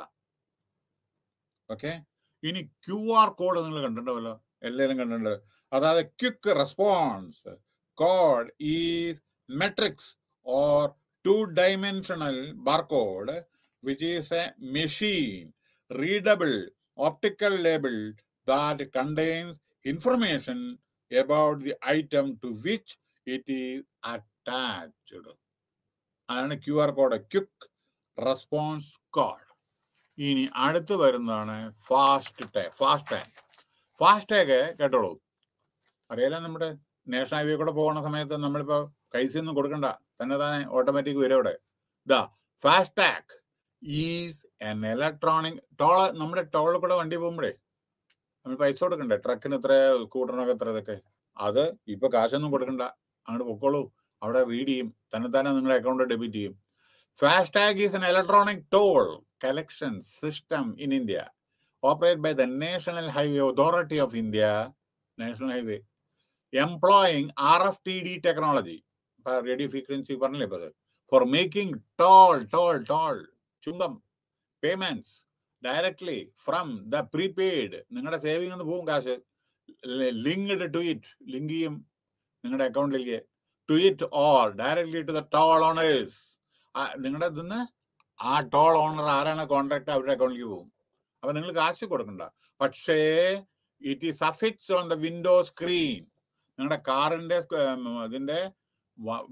okay ഇനി Q R code നിങ്ങൾ കണ്ടിട്ടുണ്ടാവല്ലോ എല്ലാവരും കണ്ടിട്ടുണ്ട് അതായത് quick response code is matrix or two dimensional barcode which is a machine readable optical label that contains information about the item to which it is attached. അതാണ് Q R code quick response code ഇനി അടുത്ത് വരുന്നതാണ് fast time fast time FASTag കേട്ടോളൂ അറിയാലോ നമ്മുടെ national highway കൂടെ പോകുന്ന സമയത്ത് നമ്മളിപ്പോൾ കൈസി ഒന്നും കൊടുക്കണ്ട തന്നെ തന്നെ ഓട്ടോമാറ്റിക് വരും അവിടെ the tag is an electronic toll നമ്മുടെ ടോളിൽ കൂടെ വണ്ടി പോകുമ്പോഴേ നമ്മൾ പൈസ കൊടുക്കണ്ടേ ട്രക്കിന് ഇത്ര സ്കൂട്ടറിനൊക്കെ ഇത്ര ഇതൊക്കെ അത് ഇപ്പൊ കാശൊന്നും കൊടുക്കണ്ട അങ്ങോട്ട് പൊക്കോളൂ അവിടെ റീഡ് ചെയ്യും തന്നെ തന്നെ നിങ്ങളുടെ അക്കൗണ്ട് ഡെബിറ്റ് ചെയ്യും tag is an electronic toll collection system in India operated by the National Highway Authority of India, National Highway, employing RFTD technology, radio frequency for making tall, tall, tall, chungam, payments directly from the prepaid, നിങ്ങളുടെ saving എന്ന് പോകും കാശ് linked to it link ചെയ്യും നിങ്ങളുടെ അക്കൗണ്ടിലേക്ക് to it all directly to the toll owners നിങ്ങളുടെ ഇതിന്ന് ആ ടോൾ ഓണർ ആരാണ് കോൺട്രാക്ട് അവരുടെ അക്കൗണ്ടിലേക്ക് പോകും അപ്പൊ നിങ്ങൾ കാശ് കൊടുക്കണ്ട പക്ഷേ it is affix on the window screen നിങ്ങളുടെ കാറിന്റെ അതിന്റെ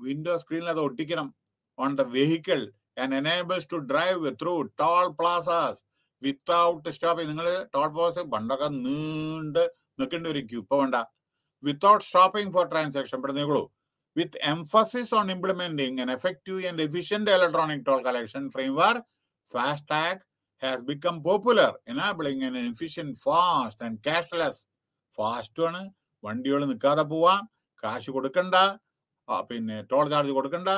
വിൻഡോ സ്ക്രീനിൽ അത് ഒട്ടിക്കണം on the vehicle and enables to drive through toll plazas without stop നിങ്ങൾ ടോൾ പ്ലാസ് പണ്ടൊക്കെ നീണ്ട് നിൽക്കേണ്ടി ഒരു ക്യൂ ഇപ്പൊ വേണ്ട വിത്തൗട്ട് സ്റ്റോപ്പിംഗ് ഫോർ ട്രാൻസാക്ഷൻ ഇവിടെ നീക്കൂ with emphasis on implementing an effective and efficient electronic toll collection framework FASTag has become popular enabling an efficient fast and cashless ഫാസ്റ്റുമാണ് വണ്ടികൾ നിൽക്കാതെ പോവാം കാശ് കൊടുക്കണ്ട പിന്നെ ടോൾ ചാർജ് കൊടുക്കണ്ട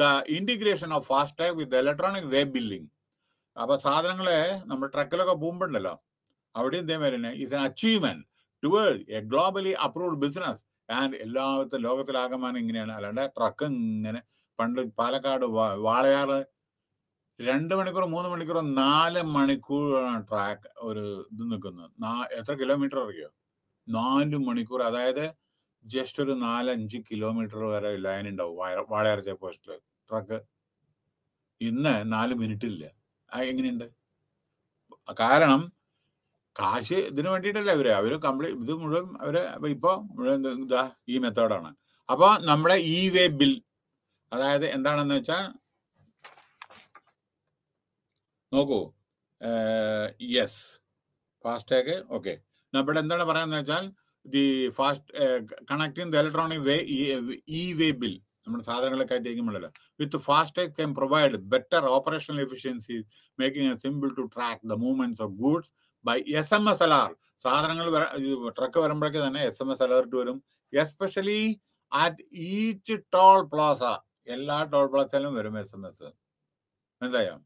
the integration of FASTag with electronic way billing അപ്പൊ സാധനങ്ങളെ നമ്മൾ ട്രക്കിലൊക്കെ പോകുമ്പോണ്ടല്ലോ അവിടെയും ഇതേമാതിരി തന്നെ is an achievement to world a globally approved business and എല്ലായിടത്തും ലോകത്തിലാകമാനം ഇങ്ങനെയാണ് അല്ലാണ്ട് ട്രക്ക് ഇങ്ങനെ പണ്ട് പാലക്കാട് വാളയാറ് രണ്ട് മണിക്കൂർ മൂന്ന് മണിക്കൂർ നാല് മണിക്കൂറാണ് ട്രാക്ക് ഒരു ഇത് നിൽക്കുന്നത് എത്ര കിലോമീറ്റർ അറിയോ നാല് മണിക്കൂർ അതായത് ജസ്റ്റ് ഒരു നാലഞ്ച് കിലോമീറ്റർ വരെ ലൈൻ ഉണ്ടാവും വാഴയറച്ച പോസ്റ്റിൽ ട്രക്ക് ഇന്ന് നാല് മിനിറ്റ് ഇല്ല എങ്ങനെയുണ്ട് കാരണം കാശ് ഇതിന് വേണ്ടിയിട്ടല്ലേ അവര് അവര് കംപ്ലീറ്റ് ഇത് മുഴുവൻ അവര് ഇപ്പോ മുഴുവൻ ഇതാ ഈ മെത്തേഡാണ് അപ്പോൾ നമ്മുടെ ഇ വേ ബിൽ അതായത് എന്താണെന്ന് വെച്ചാൽ നോക്കൂ യെസ് ഫാസ്ടാഗ് ഓക്കെ ഇവിടെ എന്താണ് പറയാന്ന് വെച്ചാൽ the fast connecting the electronic way e way bill നമ്മുടെ സാധനങ്ങളൊക്കെ അയക്കുമ്പോഴല്ല with FASTag can provide better operational efficiency making a simple to track the movements of goods by S M S L R സാധനങ്ങൾ truck വരുമ്പോഴേക്ക് തന്നെ S M S alert വരും especially at each toll plaza എല്ലാ toll പ്ലാസയിലും വരും S M S എന്തായാലും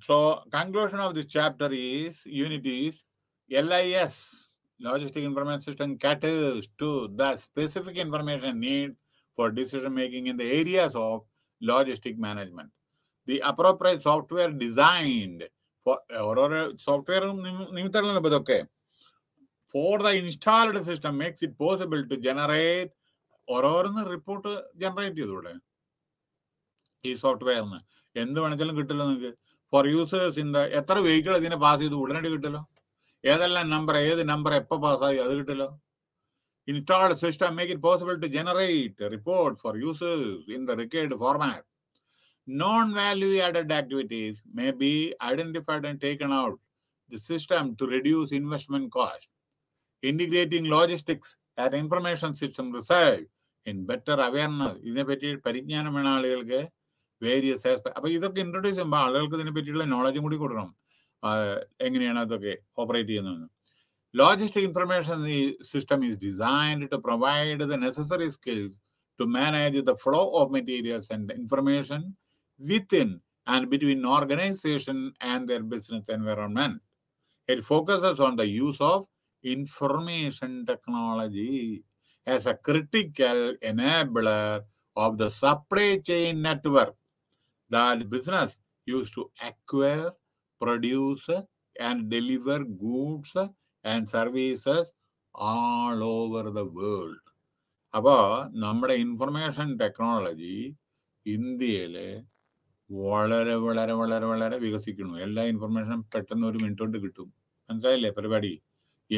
So conclusion of this chapter is unit is LIS logistic information system caters to the specific information need for decision making in the areas of logistic management. The appropriate software designed for or software for the installed system makes it possible to generate or report generate ചെയ്തൂടെ ഈ സോഫ്റ്റ്വെയറിന് എന്ത് വേണമെങ്കിലും കിട്ടില്ല നിങ്ങൾക്ക് For for users in the എത്ര vehicle ഇതിനെ pass ചെയ്തു ഉടനടി കിട്ടല്ലോ ഏതെല്ലാം നമ്പർ ഏത് നമ്പർ എപ്പോൾ പാസ്സായി അത് കിട്ടല്ലോ installed system make it possible to generate reports for users in the required format. Non-value added activities may be identified and taken out the system to reduce investment cost. Integrating logistics and information system research in better awareness. ഇതിനെ പറ്റി പരിജ്ഞാനം വേണ ആളുകൾക്ക് various aspects. But either introduce a knowledge of the operating. Logistic information system is designed to provide the necessary skills to manage the flow of materials and information within and between organization and their business environment. It focuses on the use of information technology as a critical enabler of the supply chain network. that business used to acquire, produce, and deliver goods and services all over the world. അപ്പോൾ നമ്മുടെ information technology ഇന്ത്യയിൽ വളരെ വളരെ വളരെ വളരെ വികസിക്കുന്നു എല്ലാ ഇൻഫർമേഷനും പെട്ടെന്ന് ഒരു മിനിറ്റ് കൊണ്ട് കിട്ടും മനസ്സിലായില്ലേ പരിപാടി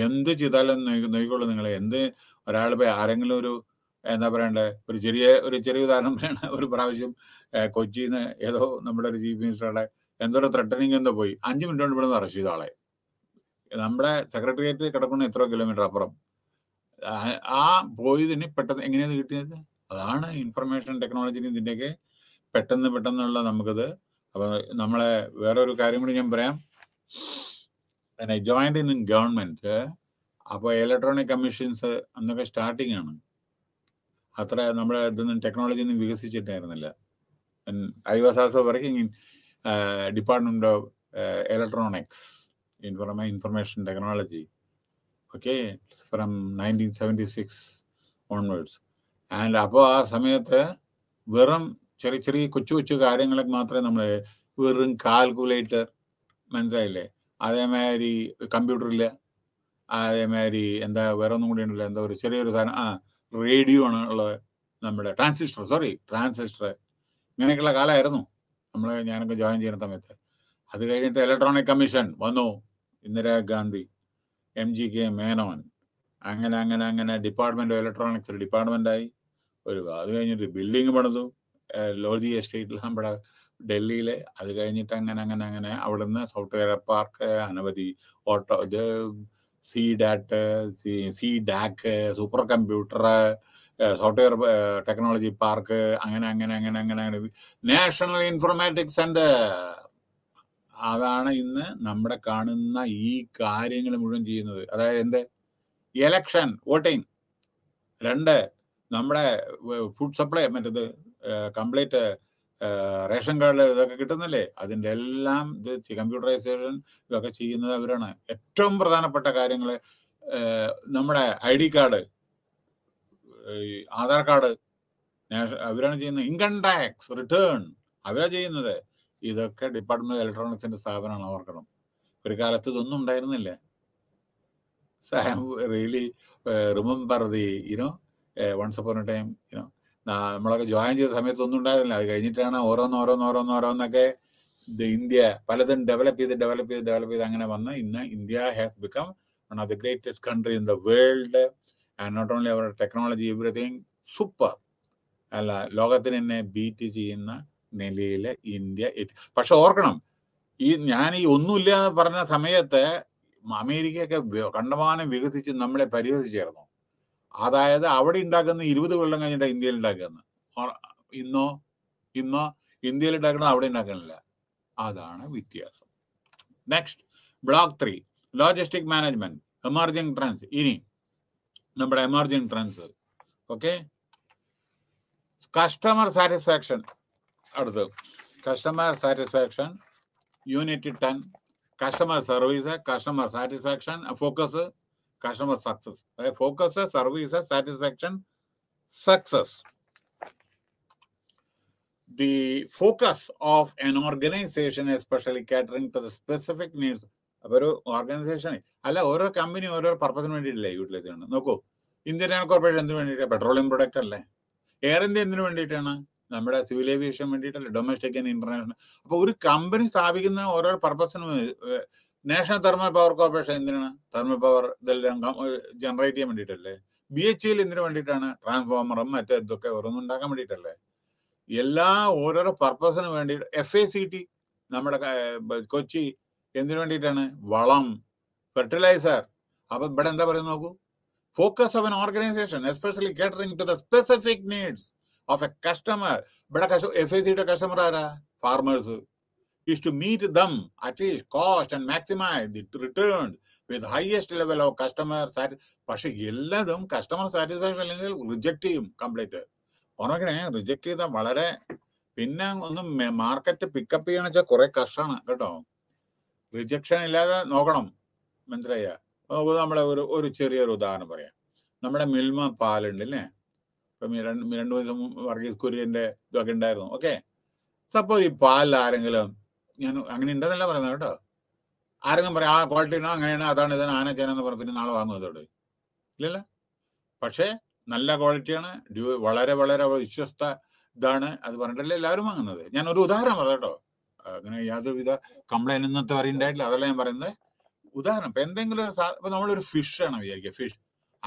എന്ത് ചെയ്താലും നോക്കിക്കോളൂ നിങ്ങളെ എന്ത് ഒരാൾ ആരെങ്കിലും ഒരു എന്താ പറയണ്ടേ ഒരു ചെറിയ ഒരു ചെറിയ ഉദാഹരണം പറയണ ഒരു പ്രാവശ്യം കൊച്ചിയിൽ ഏതോ നമ്മുടെ ഒരു ചീഫ് മിനിസ്റ്ററുടെ എന്തോ ത്രട്ടനിങ് എന്തോ പോയി അഞ്ച് മിനിറ്റ് കൊണ്ട് നിന്ന് അറസ്റ്റ് ചെയ്ത ആളെ നമ്മുടെ സെക്രട്ടേറിയറ്റ് കിടക്കുന്ന എത്ര കിലോമീറ്റർ അപ്പുറം ആ പോയതിന് പെട്ടെന്ന് എങ്ങനെയാണ് കിട്ടിയത് അതാണ് ഇൻഫർമേഷൻ ടെക്നോളജിന് ഇതിൻ്റെയൊക്കെ പെട്ടെന്ന് പെട്ടെന്നുള്ള നമുക്കത് അപ്പൊ നമ്മളെ വേറെ ഒരു കാര്യം കൂടി ഞാൻ പറയാം പിന്നെ ജോയിന്റ് ഇൻ ഗവൺമെന്റ് അപ്പൊ ഇലക്ട്രോണിക് കമ്മീഷൻസ് അന്നൊക്കെ സ്റ്റാർട്ടിങ് ആണ് അത്ര നമ്മുടെ ഇതൊന്നും ടെക്നോളജി ഒന്നും വികസിച്ചിട്ടായിരുന്നില്ല I was also working in department of electronics ഇൻഫർമ information technology okay from nineteen seventy six onwards and അപ്പോൾ ആ സമയത്ത് വെറും ചെറിയ ചെറിയ കൊച്ചു കൊച്ചു കാര്യങ്ങളൊക്കെ മാത്രമേ നമ്മൾ വെറും കാൽക്കുലേറ്റർ മനസ്സിലായില്ലേ അതേമാതിരി കമ്പ്യൂട്ടറിൽ അതേമാതിരി എന്താ വേറെ ഒന്നും കൂടി ഉണ്ടല്ലോ എന്താ ഒരു ചെറിയൊരു സാധനം ആ റേഡിയോ ആണ് ഉള്ളത് നമ്മുടെ ട്രാൻസിസ്റ്റർ സോറി ട്രാൻസിസ്റ്റർ ഇങ്ങനെയൊക്കെയുള്ള കാലമായിരുന്നു നമ്മൾ ഞാനൊക്കെ ജോയിൻ ചെയ്യുന്ന സമയത്ത് അത് കഴിഞ്ഞിട്ട് ഇലക്ട്രോണിക് കമ്മീഷൻ വന്നു Indira Gandhi M G K Menon അങ്ങനെ അങ്ങനെ അങ്ങനെ ഡിപ്പാർട്ട്മെന്റ് ഓഫ് ഇലക്ട്രോണിക്സ് ഡിപ്പാർട്ട്മെൻറ്റായി ഒരു അത് കഴിഞ്ഞിട്ട് ബിൽഡിംഗ് പണിതു ലോധി എസ്റ്റേറ്റിൽ നമ്മുടെ ഡൽഹിയിലെ അത് കഴിഞ്ഞിട്ട് അങ്ങനെ അങ്ങനെ അങ്ങനെ അവിടുന്ന് സോഫ്റ്റ്വെയർ പാർക്ക് അനവധി ഓട്ടോ ഇത് C DOT C C DAC super computer software technology park അങ്ങനെ അങ്ങനെ അങ്ങനെ അങ്ങനെ അങ്ങനെ നാഷണൽ ഇൻഫർമാറ്റിക്സ് സെന്റർ അതാണ് ഇന്ന് നമ്മുടെ കാണുന്ന ഈ കാര്യങ്ങൾ മുഴുവൻ ചെയ്യുന്നത് അതായത് എന്ത് എലക്ഷൻ വോട്ടിംഗ് രണ്ട് നമ്മുടെ ഫുഡ് സപ്ലൈ മറ്റേത് കംപ്ലീറ്റ് റേഷൻ കാർഡ് ഇതൊക്കെ കിട്ടുന്നില്ലേ അതിൻ്റെ എല്ലാം ഇത് കമ്പ്യൂട്ടറൈസേഷൻ ഇതൊക്കെ ചെയ്യുന്നത് അവരാണ് ഏറ്റവും പ്രധാനപ്പെട്ട കാര്യങ്ങൾ നമ്മുടെ I D card Aadhaar card അവരാണ് ചെയ്യുന്നത് ഇൻകം ടാക്സ് റിട്ടേൺ അവരാണ് ചെയ്യുന്നത് ഇതൊക്കെ ഡിപ്പാർട്ട്മെന്റ് ഓഫ് ഇലക്ട്രോണിക്സിന്റെ സ്ഥാപനമാണ് ഓർക്കണം ഒരു കാലത്ത് ഇതൊന്നും ഉണ്ടായിരുന്നില്ല really remember the you know once upon a time you know നമ്മളൊക്കെ ജോയിൻ ചെയ്ത സമയത്തൊന്നും ഉണ്ടായിരുന്നില്ല അത് കഴിഞ്ഞിട്ടാണ് ഓരോന്ന് ഓരോന്ന് ഓരോന്ന് ഓരോന്നൊക്കെ ഇന്ത്യ പലതും ഡെവലപ്പ് ചെയ്ത് ഡെവലപ്പ് ചെയ്ത് ഡെവലപ്പ് ചെയ്ത് അങ്ങനെ വന്ന് ഇന്ന് India has become one of the greatest country in the world and not only our technology everything super അല്ല ലോകത്തിന് തന്നെ ബീറ്റ് ചെയ്യുന്ന നിലയിൽ ഇന്ത്യ പക്ഷെ ഓർക്കണം ഈ ഞാൻ ഈ ഒന്നുമില്ല എന്ന് പറഞ്ഞ സമയത്ത് അമേരിക്കയൊക്കെ കണ്ടമാനം വികസിച്ച് നമ്മളെ പരിഹസിച്ചായിരുന്നു അതായത് അവിടെ ഉണ്ടാക്കുന്ന ഇരുപത് കൊല്ലം കഴിഞ്ഞിട്ട് ഇന്ത്യയിൽ ഉണ്ടാക്കുന്നത് ഇന്നോ ഇന്നോ ഇന്ത്യയിൽ ഉണ്ടാക്കുന്നത് അവിടെ ഉണ്ടാക്കണില്ല അതാണ് വ്യത്യാസം next block three logistic management emerging trends ഇനി നമ്മുടെ emerging trends okay customer satisfaction അടുത്ത് customer satisfaction unit ten customer service customer satisfaction focus customer success അതായത് focus service satisfaction success the focus of an organisation especially catering to the specific needs അപ്പൊ ഒരു organisation അല്ല ഓരോ company ഓരോ പർപ്പസിന് വേണ്ടിയിട്ടില്ലേ utilise ചെയ്യണം നോക്കൂ ഇന്ത്യൻ ഓയിൽ കോർപ്പറേഷൻ എന്തിനു വേണ്ടിയിട്ട് പെട്രോളിയം പ്രൊഡക്റ്റ് അല്ലേ എയർ ഇന്ത്യ എന്തിനു വേണ്ടിയിട്ടാണ് നമ്മുടെ സിവിൽ ഏവിയേഷൻ വേണ്ടിയിട്ടല്ലേ ഡൊമസ്റ്റിക് ആൻഡ് ഇന്റർനാഷണൽ അപ്പൊ ഒരു കമ്പനി സ്ഥാപിക്കുന്ന ഓരോ പർപ്പസിനും നാഷണൽ തെർമൽ പവർ കോർപ്പറേഷൻ എന്തിനാണ് തെർമൽ പവർ ഇതെല്ലാം ജനറേറ്റ് ചെയ്യാൻ വേണ്ടിയിട്ടല്ലേ ബി എച്ച് ഇയിൽ എന്തിനു വേണ്ടിയിട്ടാണ് ട്രാൻസ്ഫോമറും മറ്റേ ഇതൊക്കെ ഓരോന്നും ഉണ്ടാക്കാൻ വേണ്ടിയിട്ടല്ലേ എല്ലാ ഓരോരോ പർപ്പസിന് വേണ്ടി എഫ് എ സി ടി നമ്മുടെ കൊച്ചി എന്തിനു വേണ്ടിയിട്ടാണ് വളം ഫെർട്ടിലൈസർ അപ്പൊ ഇവിടെ എന്താ പറയുന്നത് നോക്കൂ focus of an organisation especially catering to the specific needs of a customer ഇവിടെ എഫ് എ സിയുടെ കസ്റ്റമർ ആരാ farmers is to meet them at least cost and maximize the returns with highest level of customer satisfaction പക്ഷെ എല്ലാതും customer satisfaction അല്ലെങ്കിൽ reject ചെയ്യും complete ഓർമ്മക്കണേ reject ചെയ്താൽ വളരെ പിന്നെ ഒന്ന് മാർക്കറ്റ് പിക്കപ്പ് ചെയ്യണം വെച്ചാൽ കുറെ കഷ്ടമാണ് കേട്ടോ റിജക്ഷൻ ഇല്ലാതെ നോക്കണം മനസ്സിലായ നമുക്ക് നമ്മളെ ഒരു ഒരു ചെറിയൊരു ഉദാഹരണം പറയാം നമ്മുടെ മിൽമ പാലുണ്ട് അല്ലേ ഇപ്പം രണ്ട് രണ്ടു ദിവസം വർഗീസ് കുര്യൻ്റെ ഇതൊക്കെ ഉണ്ടായിരുന്നു ഓക്കെ സപ്പോസ് ഈ പാലിൽ ആരെങ്കിലും ഞാൻ അങ്ങനെ ഉണ്ടെന്നല്ല പറയുന്നത് കേട്ടോ ആരെങ്കിലും പറയാം ആ ക്വാളിറ്റി ഉണ്ടോ അങ്ങനെയാണ് അതാണ് ഇതാണ് ആനച്ചാനെന്ന് പറഞ്ഞു പിന്നെ നാളെ വാങ്ങും അതോടെ ഇല്ലല്ല പക്ഷേ നല്ല ക്വാളിറ്റിയാണ് ഡ്യൂ വളരെ വളരെ വിശ്വസ്ത ഇതാണ് അത് പറഞ്ഞിട്ടല്ലേ എല്ലാവരും വാങ്ങുന്നത് ഞാൻ ഒരു ഉദാഹരണം പറയാം കേട്ടോ അങ്ങനെ യാതൊരുവിധ കംപ്ലൈൻറ്റ് ഇന്നത്തെ പറയുന്നുണ്ടായിട്ടില്ല അതല്ല ഞാൻ പറയുന്നത് ഉദാഹരണം ഇപ്പൊ എന്തെങ്കിലും ഒരു സാ ഇപ്പം നമ്മളൊരു ഫിഷ് ആണ് വിചാരിക്കുക ഫിഷ്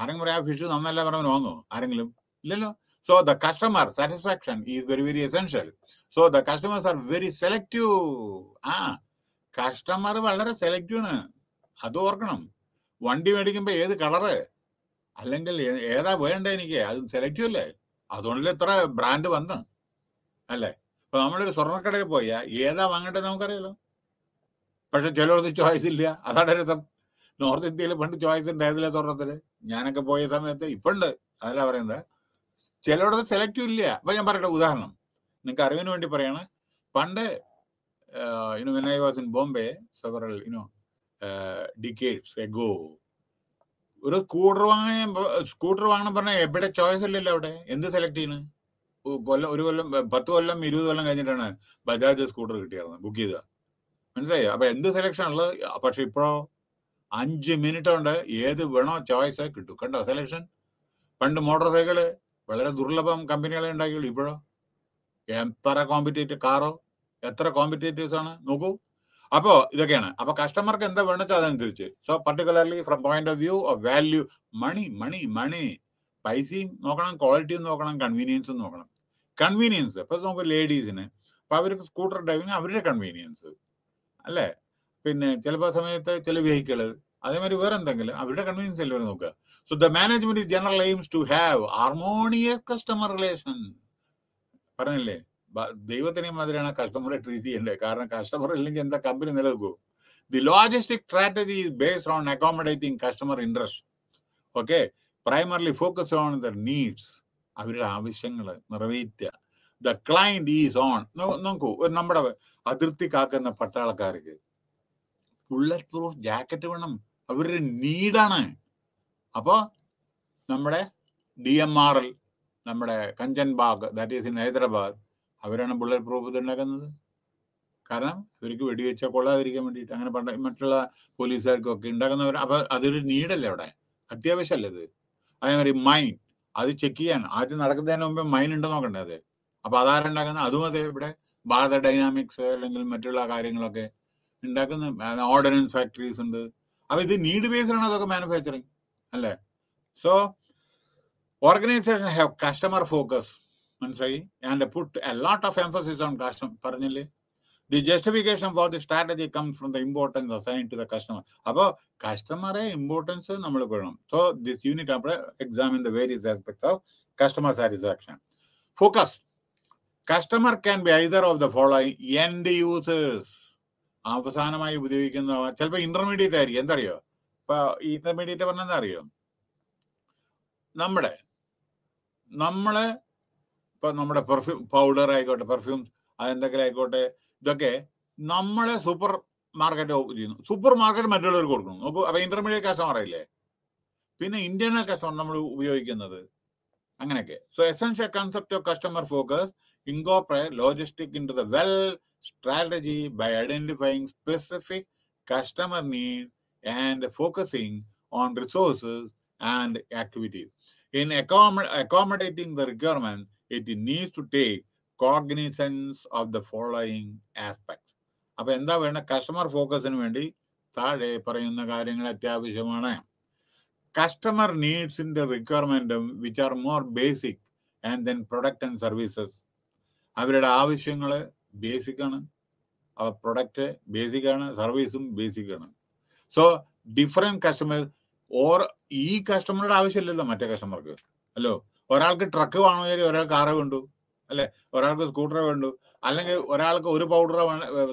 ആരെങ്കിലും പറയാം ആ ഫിഷ് നന്നല്ല പറഞ്ഞു വാങ്ങുമോ ആരെങ്കിലും ഇല്ലല്ലോ So the customer satisfaction is very, very essential. So the customers are very selective. ആ കസ്റ്റമർ വളരെ സെലക്റ്റീവ് ആണ് അത് ഓർക്കണം വണ്ടി മേടിക്കുമ്പോൾ ഏത് കളറ് അല്ലെങ്കിൽ ഏതാ വേണ്ട എനിക്ക് അത് സെലക്റ്റീവ് അല്ലേ അതുകൊണ്ടല്ലേ ഇത്ര ബ്രാൻഡ് വന്ന് അല്ലേ ഇപ്പൊ നമ്മളൊരു സ്വർണ്ണക്കടയിൽ പോയാൽ ഏതാ വാങ്ങേണ്ടത് നമുക്കറിയാലോ പക്ഷെ ചിലർക്ക് ചോയ്സ് ഇല്ല അതാണ് രസം നോർത്ത് ഇന്ത്യയിൽ പണ്ട് ചോയ്സ് ഉണ്ടായിരുന്നില്ല സ്വർണ്ണത്തിന് ഞാനൊക്കെ പോയ സമയത്ത് ഇപ്പൊ ഉണ്ട് അതല്ല പറയുന്നത് ചിലയിടത്ത് സെലക്റ്റീവ് ഇല്ല അപ്പൊ ഞാൻ പറയട്ടെ ഉദാഹരണം നിങ്ങൾക്ക് അറിവിന് വേണ്ടി പറയാണ് പണ്ട് you know when I was in Bombay several you know decades ago ഒരു സ്കൂട്ടർ വാങ്ങാൻ സ്കൂട്ടർ വാങ്ങണം പറഞ്ഞാൽ എവിടെ ചോയ്സ് ഇല്ലല്ലോ അവിടെ എന്ത് സെലക്ട് ചെയ്യണ് കൊല്ലം ഒരു കൊല്ലം പത്ത് കൊല്ലം ഇരുപത് കൊല്ലം കഴിഞ്ഞിട്ടാണ് ബജാജ് സ്കൂട്ടർ കിട്ടിയായിരുന്നു ബുക്ക് ചെയ്ത മനസ്സിലായി അപ്പൊ എന്ത് സെലക്ഷൻ ഉള്ളത് പക്ഷെ ഇപ്പോഴോ അഞ്ച് മിനിറ്റ് കൊണ്ട് ഏത് വേണോ ചോയ്സ് കിട്ടും കണ്ടോ സെലക്ഷൻ പണ്ട് മോട്ടോർ സൈക്കിള് വളരെ ദുർലഭം കമ്പനികളെ ഉണ്ടാക്കിയുള്ളൂ ഇപ്പോഴോ എത്ര കോമ്പറ്റേറ്റീവ് കാറോ എത്ര കോമ്പറ്റേറ്റീവ്സ് ആണ് നോക്കൂ അപ്പോ ഇതൊക്കെയാണ് അപ്പോൾ കസ്റ്റമർക്ക് എന്താ വേണമെന്ന് അതനുസരിച്ച് so particularly from point of view of value money money money പൈസയും നോക്കണം ക്വാളിറ്റിയും നോക്കണം കൺവീനിയൻസും നോക്കണം കൺവീനിയൻസ് ഇപ്പോൾ നമുക്ക് ലേഡീസിന് അപ്പോൾ അവർക്ക് സ്കൂട്ടർ ഡ്രൈവിങ് അവരുടെ കൺവീനിയൻസ് അല്ലേ പിന്നെ ചിലപ്പോൾ സമയത്ത് ചില വെഹിക്കിള് അതേമാതിരി വേറെ എന്തെങ്കിലും അവരുടെ കൺവീനിയൻസ് എല്ലാവരും നോക്കുക So the management general aims to have harmonious customer relation. പറഞ്ഞില്ലേ ദൈവത്തിനെ മാതിരിയാണ് കസ്റ്റമറെ ട്രീറ്റ് ചെയ്യേണ്ടത് കാരണം കസ്റ്റമർ ഇല്ലെങ്കിൽ എന്താ കമ്പനി നിലനിൽക്കൂ the logistic strategy is based on accommodating customer interest okay primarily focus on the needs അവരുടെ ആവശ്യങ്ങൾ നിറവേറ്റുക ദ ക്ലൈൻറ്റ് ഈസ് ഓൺ നോക്കൂ നമ്മുടെ അതിർത്തി കാക്കുന്ന പട്ടാളക്കാർക്ക് ബുള്ളറ്റ് പ്രൂഫ് ജാക്കറ്റ് വേണം അവരുടെ നീഡാണ് അപ്പോൾ നമ്മുടെ ഡി എം ആർ എൽ നമ്മുടെ Kanchanbagh that is in Hyderabad അവരാണ് ബുള്ളറ്റ് പ്രൂഫ് ഉണ്ടാക്കുന്നത് കാരണം ഇവർക്ക് വെടിവെച്ച കൊള്ളാതിരിക്കാൻ വേണ്ടിയിട്ട് അങ്ങനെ പണ്ട മറ്റുള്ള പോലീസുകാർക്കൊക്കെ ഉണ്ടാക്കുന്നവർ അപ്പോൾ അതൊരു നീഡല്ലേ അവിടെ അത്യാവശ്യമല്ലേ അത് അതേമാതിരി മൈൻ അത് ചെക്ക് ചെയ്യാൻ ആദ്യം നടക്കുന്നതിന് മുമ്പേ മൈൻ ഉണ്ടോ നോക്കണ്ടേ അത് അപ്പോൾ അതാരുണ്ടാക്കുന്ന അതും അതെ ഇവിടെ ഭാരത ഡൈനാമിക്സ് അല്ലെങ്കിൽ മറ്റുള്ള കാര്യങ്ങളൊക്കെ ഉണ്ടാക്കുന്ന ഓർഡിനൻസ് ഫാക്ടറീസ് ഉണ്ട് അപ്പോൾ ഇത് നീഡ് ആണ് അതൊക്കെ manufacturing So, so organizations have customer focus and put a lot of emphasis on customer Pardon the justification for the strategy comes from the importance assigned to the customer about customer importance so this unit examine the various aspects of customer satisfaction focus customer can be either of the following end users അവസാനമായി ഉപയോഗിക്കുന്ന ചിലപ്പോൾ intermediate ഇപ്പൊ intermediate എന്താ അറിയോ നമ്മുടെ നമ്മളെ ഇപ്പൊ നമ്മുടെ പെർഫ്യൂം പൗഡർ ആയിക്കോട്ടെ പെർഫ്യൂം അതെന്തെങ്കിലും ആയിക്കോട്ടെ ഇതൊക്കെ നമ്മളെ സൂപ്പർ മാർക്കറ്റ് ചെയ്യുന്നു സൂപ്പർ മാർക്കറ്റ് മറ്റുള്ളവർക്ക് കൊടുക്കുന്നു നോക്കൂ അപ്പൊ ഇന്റർമീഡിയറ്റ് കസ്റ്റമർ ആയില്ലേ പിന്നെ ഇന്റേണൽ കസ്റ്റമർ നമ്മൾ ഉപയോഗിക്കുന്നത് അങ്ങനെയൊക്കെ so essential concept of customer focus incorporate logistic into the well strategy by identifying specific customer need and focusing on resources and activities. In accommod accommodating the requirement, it needs to take cognizance of the following aspects. അപ്പോൾ എന്താ വേണ്ട customer ഫോക്കസിന് വേണ്ടി താഴെ പറയുന്ന കാര്യങ്ങൾ അത്യാവശ്യമാണ് customer നീഡ്സിൻ്റെ റിക്വയർമെൻറ്റും which are more basic and then product and services അവരുടെ ആവശ്യങ്ങൾ ബേസിക് ആണ് പ്രൊഡക്റ്റ് ബേസിക് ആണ് സർവീസും ബേസിക് ആണ് സോ ഡിഫറെന്റ് കസ്റ്റമർ ഓർ ഈ കസ്റ്റമറുടെ ആവശ്യമില്ലല്ലോ മറ്റേ കസ്റ്റമർക്ക് അല്ലോ ഒരാൾക്ക് ട്രക്ക് വേണമെങ്കിൽ ഒരാൾക്ക് കാറ് വേണ്ടു അല്ലെ ഒരാൾക്ക് സ്കൂട്ടർ വേണ്ടു അല്ലെങ്കിൽ ഒരാൾക്ക് ഒരു പൗഡർ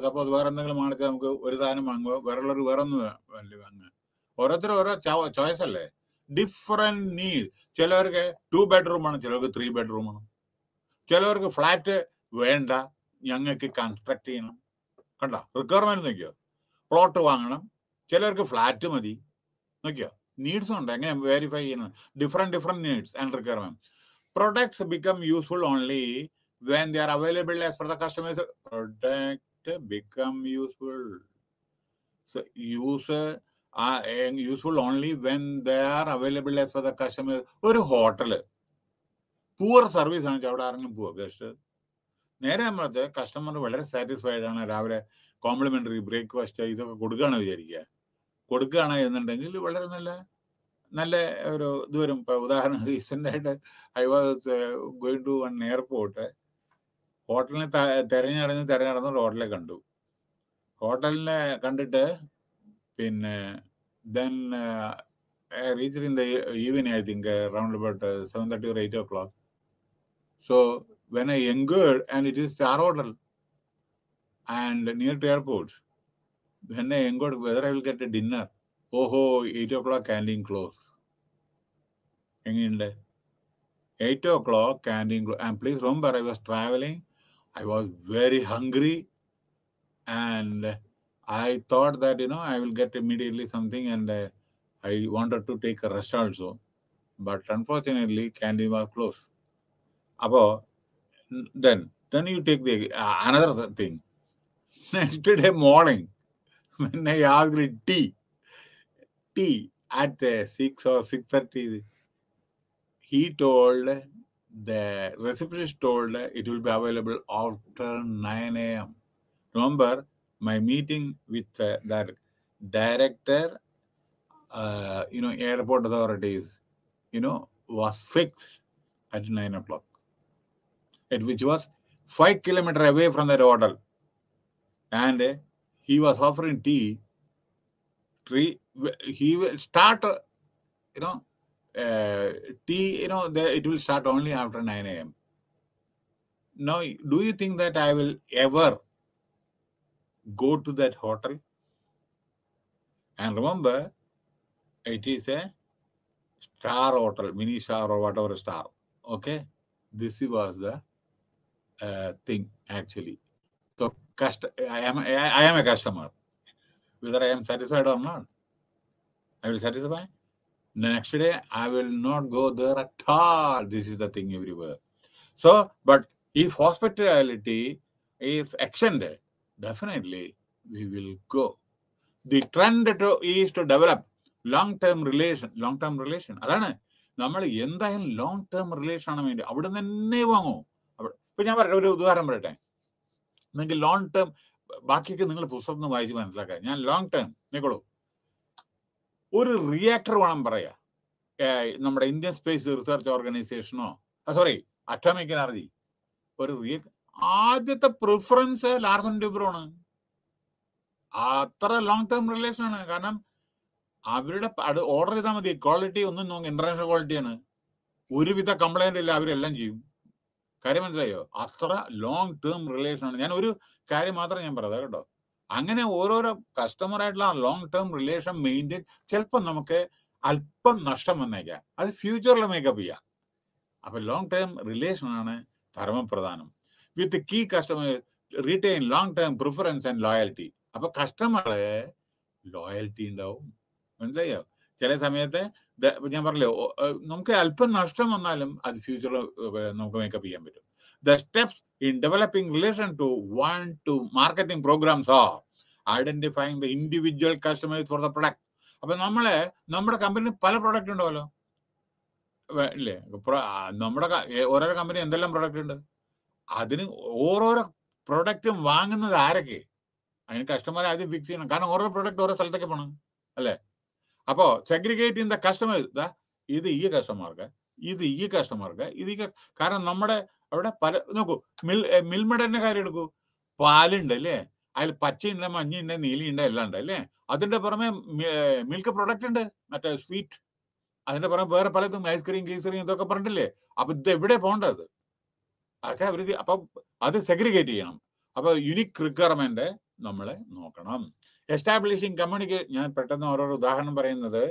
സപ്പോസ് വേറെ എന്തെങ്കിലും വാങ്ങിച്ചാൽ നമുക്ക് ഒരു സാധനം വാങ്ങുക വേറുള്ളവർ വേറെ ഒന്ന് വാങ്ങുക ഓരോരുത്തരും ഓരോ ചോയ്സ് അല്ലേ ഡിഫറെന്റ് നീഡ് ചിലവർക്ക് ടു ബെഡ്റൂം ആണ് ചിലവർക്ക് ത്രീ ബെഡ്റൂം ആണ് ചിലവർക്ക് ഫ്ലാറ്റ് വേണ്ട ഞങ്ങൾക്ക് കൺസ്ട്രക്ട് ചെയ്യണം കണ്ട റിക്വയർമെന്റ് നോക്കിയോ പ്ലോട്ട് വാങ്ങണം ചിലർക്ക് ഫ്ലാറ്റ് മതി നോക്കിയോ നീഡ്സ് ഉണ്ട് എങ്ങനെ വെരിഫൈ ചെയ്യുന്നത് different different needs and requirement products become useful only when they are available as for the customers product become useful use useful only when they are available as for the customers ഒരു hotel poor service ആണ് അവിടെ ആരെങ്കിലും പോവുക guest നേരെ നമ്മളത് customer വളരെ satisfied ആണ് രാവിലെ കോംപ്ലിമെന്ററി ബ്രേക്ക്ഫാസ്റ്റ് ഇതൊക്കെ കൊടുക്കുകയാണ് വിചാരിക്കുക കൊടുക്കുകയാണ് എന്നുണ്ടെങ്കിൽ വളരെ നല്ല നല്ല ഒരു ഇത് വരും ഇപ്പൊ ഉദാഹരണം റീസെന്റ് [laughs] ആയിട്ട് I going to one airport ഹോട്ടലിനെ തെരഞ്ഞു നടന്ന് ഹോട്ടലെ കണ്ടു ഹോട്ടലിനെ കണ്ടിട്ട് പിന്നെ then reach in the evening I think round about seven thirty or eight o'clock so when I engaged and it is star hotel and near to airport. When I entered, whether I will get a dinner. Oh, oh 8 o'clock canteen close. എങ്ങനെയുണ്ട് eight o'clock canteen and please remember I was travelling I was very hungry and I thought that you know I will get immediately something and I wanted to take a rest also but unfortunately canteen was close അപ്പോൾ then then you take the another thing Yesterday morning, when I asked tea, tea at uh, 6 or 6.30, he told, the receptionist told it will be available after 9 a.m. Remember, my meeting with uh, the director, uh, you know, airport authorities, you know, was fixed at 9 o'clock, at which was 5 kilometer away from that hotel and he was offering tea. Tree, he will start, you know, uh, tea, you know, the, it will start only after 9 a.m. Now, do you think that I will ever go to that hotel? And remember, it is a star hotel, mini star or whatever star. Okay, this was the uh, thing actually. customer. I am I am a customer. Whether I am satisfied or not, I will satisfy. The next day, I will not go there at all. This is the thing everywhere. So, but if hospitality is extended, definitely we will go. The trend to, is to develop long term relation, long term relation. അതാണ് നമ്മൾ എന്തായാലും long term relation ആണ് വേണ്ടി അവിടെ തന്നെ വാങ്ങൂ ഇപ്പൊ ഞാൻ പറയട്ടെ ഒരു ഉദാഹരണം നിങ്ങൾക്ക് ലോങ് ടേം ബാക്കിയൊക്കെ നിങ്ങൾ പുസ്തകം വായിച്ച് മനസ്സിലാക്കുക ഞാൻ ലോങ് ടേം നിക്കോളൂ ഒരു റിയാക്ടർ വേണം പറയാ നമ്മുടെ ഇന്ത്യൻ സ്പേസ് റിസർച്ച് ഓർഗനൈസേഷനോ സോറി അറ്റോമിക് എനർജി ഒരു റിയാക്ടർ ആദ്യത്തെ പ്രിഫറൻസ് ലാർസൺ ആണ് അത്ര ലോങ് ടേം റിലേഷൻ ആണ് കാരണം അവരുടെ അത് ഓർഡർ ചെയ്താൽ മതി ക്വാളിറ്റി ഒന്നും നോക്കി ഇന്റർനാഷണൽ ക്വാളിറ്റിയാണ് ഒരുവിധ കംപ്ലൈന്റ് ഇല്ല അവരെല്ലാം ചെയ്യും കാര്യം മനസ്സിലായോ അത്ര ലോങ് ടേം റിലേഷൻ ആണ് ഞാൻ ഒരു കാര്യം മാത്രം ഞാൻ പറയാം കേട്ടോ അങ്ങനെ ഓരോരോ കസ്റ്റമർ ആയിട്ടുള്ള ലോങ് ടേം റിലേഷൻ മെയിൻറ്റെയിൻ ചിലപ്പോൾ നമുക്ക് അല്പം നഷ്ടം വന്നേക്കാം അത് ഫ്യൂച്ചറിൽ മേക്കപ്പ് ചെയ്യാം അപ്പൊ ലോങ് ടേം റിലേഷൻ ആണ് പരമപ്രധാനം with key customer retain long term preference and loyalty അപ്പൊ കസ്റ്റമറെ ലോയൽറ്റി ഉണ്ടാവും മനസ്സിലായോ ചില സമയത്ത് ഞാൻ പറഞ്ഞല്ലോ നമുക്ക് അല്പം നഷ്ടം വന്നാലും അത് ഫ്യൂച്ചറിൽ നമുക്ക് മേക്കപ്പ് ചെയ്യാൻ പറ്റും the steps in developing relation to one to marketing programmes are identifying the individual customers for the product അപ്പൊ നമ്മളെ നമ്മുടെ കമ്പനി പല പ്രൊഡക്റ്റ് ഉണ്ടാവല്ലോ ഇല്ലേ നമ്മുടെ ഓരോരോ കമ്പനി എന്തെല്ലാം പ്രൊഡക്റ്റ് ഉണ്ട് അതിന് ഓരോരോ പ്രൊഡക്റ്റും വാങ്ങുന്നത് ആരൊക്കെ അതിന് കസ്റ്റമർ ആദ്യം ഫിക്സ് ചെയ്യണം കാരണം ഓരോ പ്രൊഡക്റ്റ് ഓരോ സ്ഥലത്തേക്ക് പോകണം അല്ലേ அப்போ സെഗ്രിഗേറ്റ് ചെയ്യുന്ന കസ്റ്റമർ ഇതാ ഇത് ഈ കസ്റ്റമർക്ക് ഇത് ഈ കസ്റ്റമർക്ക് ഇത് ഈ കാരണം നമ്മുടെ അവിടെ പല നോക്കൂ മിൽ മിൽമയുടെ കാര്യം എടുക്കൂ പാലുണ്ട് അല്ലേ അതിൽ പച്ചയുണ്ട് മഞ്ഞയുണ്ട് നീലിയുണ്ട് എല്ലാം ഉണ്ട് അല്ലേ അതിന്റെ പുറമെ മിൽക്ക് പ്രൊഡക്റ്റ് ഉണ്ട് മറ്റേ സ്വീറ്റ് അതിന്റെ പുറമെ വേറെ പലതും ഐസ്ക്രീം കീസ്ക്രീം ഇതൊക്കെ പറഞ്ഞിട്ടില്ലേ അപ്പൊ ഇത് എവിടെ പോകേണ്ടത് അതൊക്കെ അവർ അപ്പൊ അത് സെഗ്രിഗേറ്റ് ചെയ്യണം അപ്പൊ യുനിക് റിക്വയർമെന്റ് നമ്മളെ നോക്കണം എസ്റ്റാബ്ലിഷിംഗ് കമ്മ്യൂണിക്കേഷൻ ഞാൻ പെട്ടെന്ന് ഓരോരോ ഉദാഹരണം പറയുന്നത്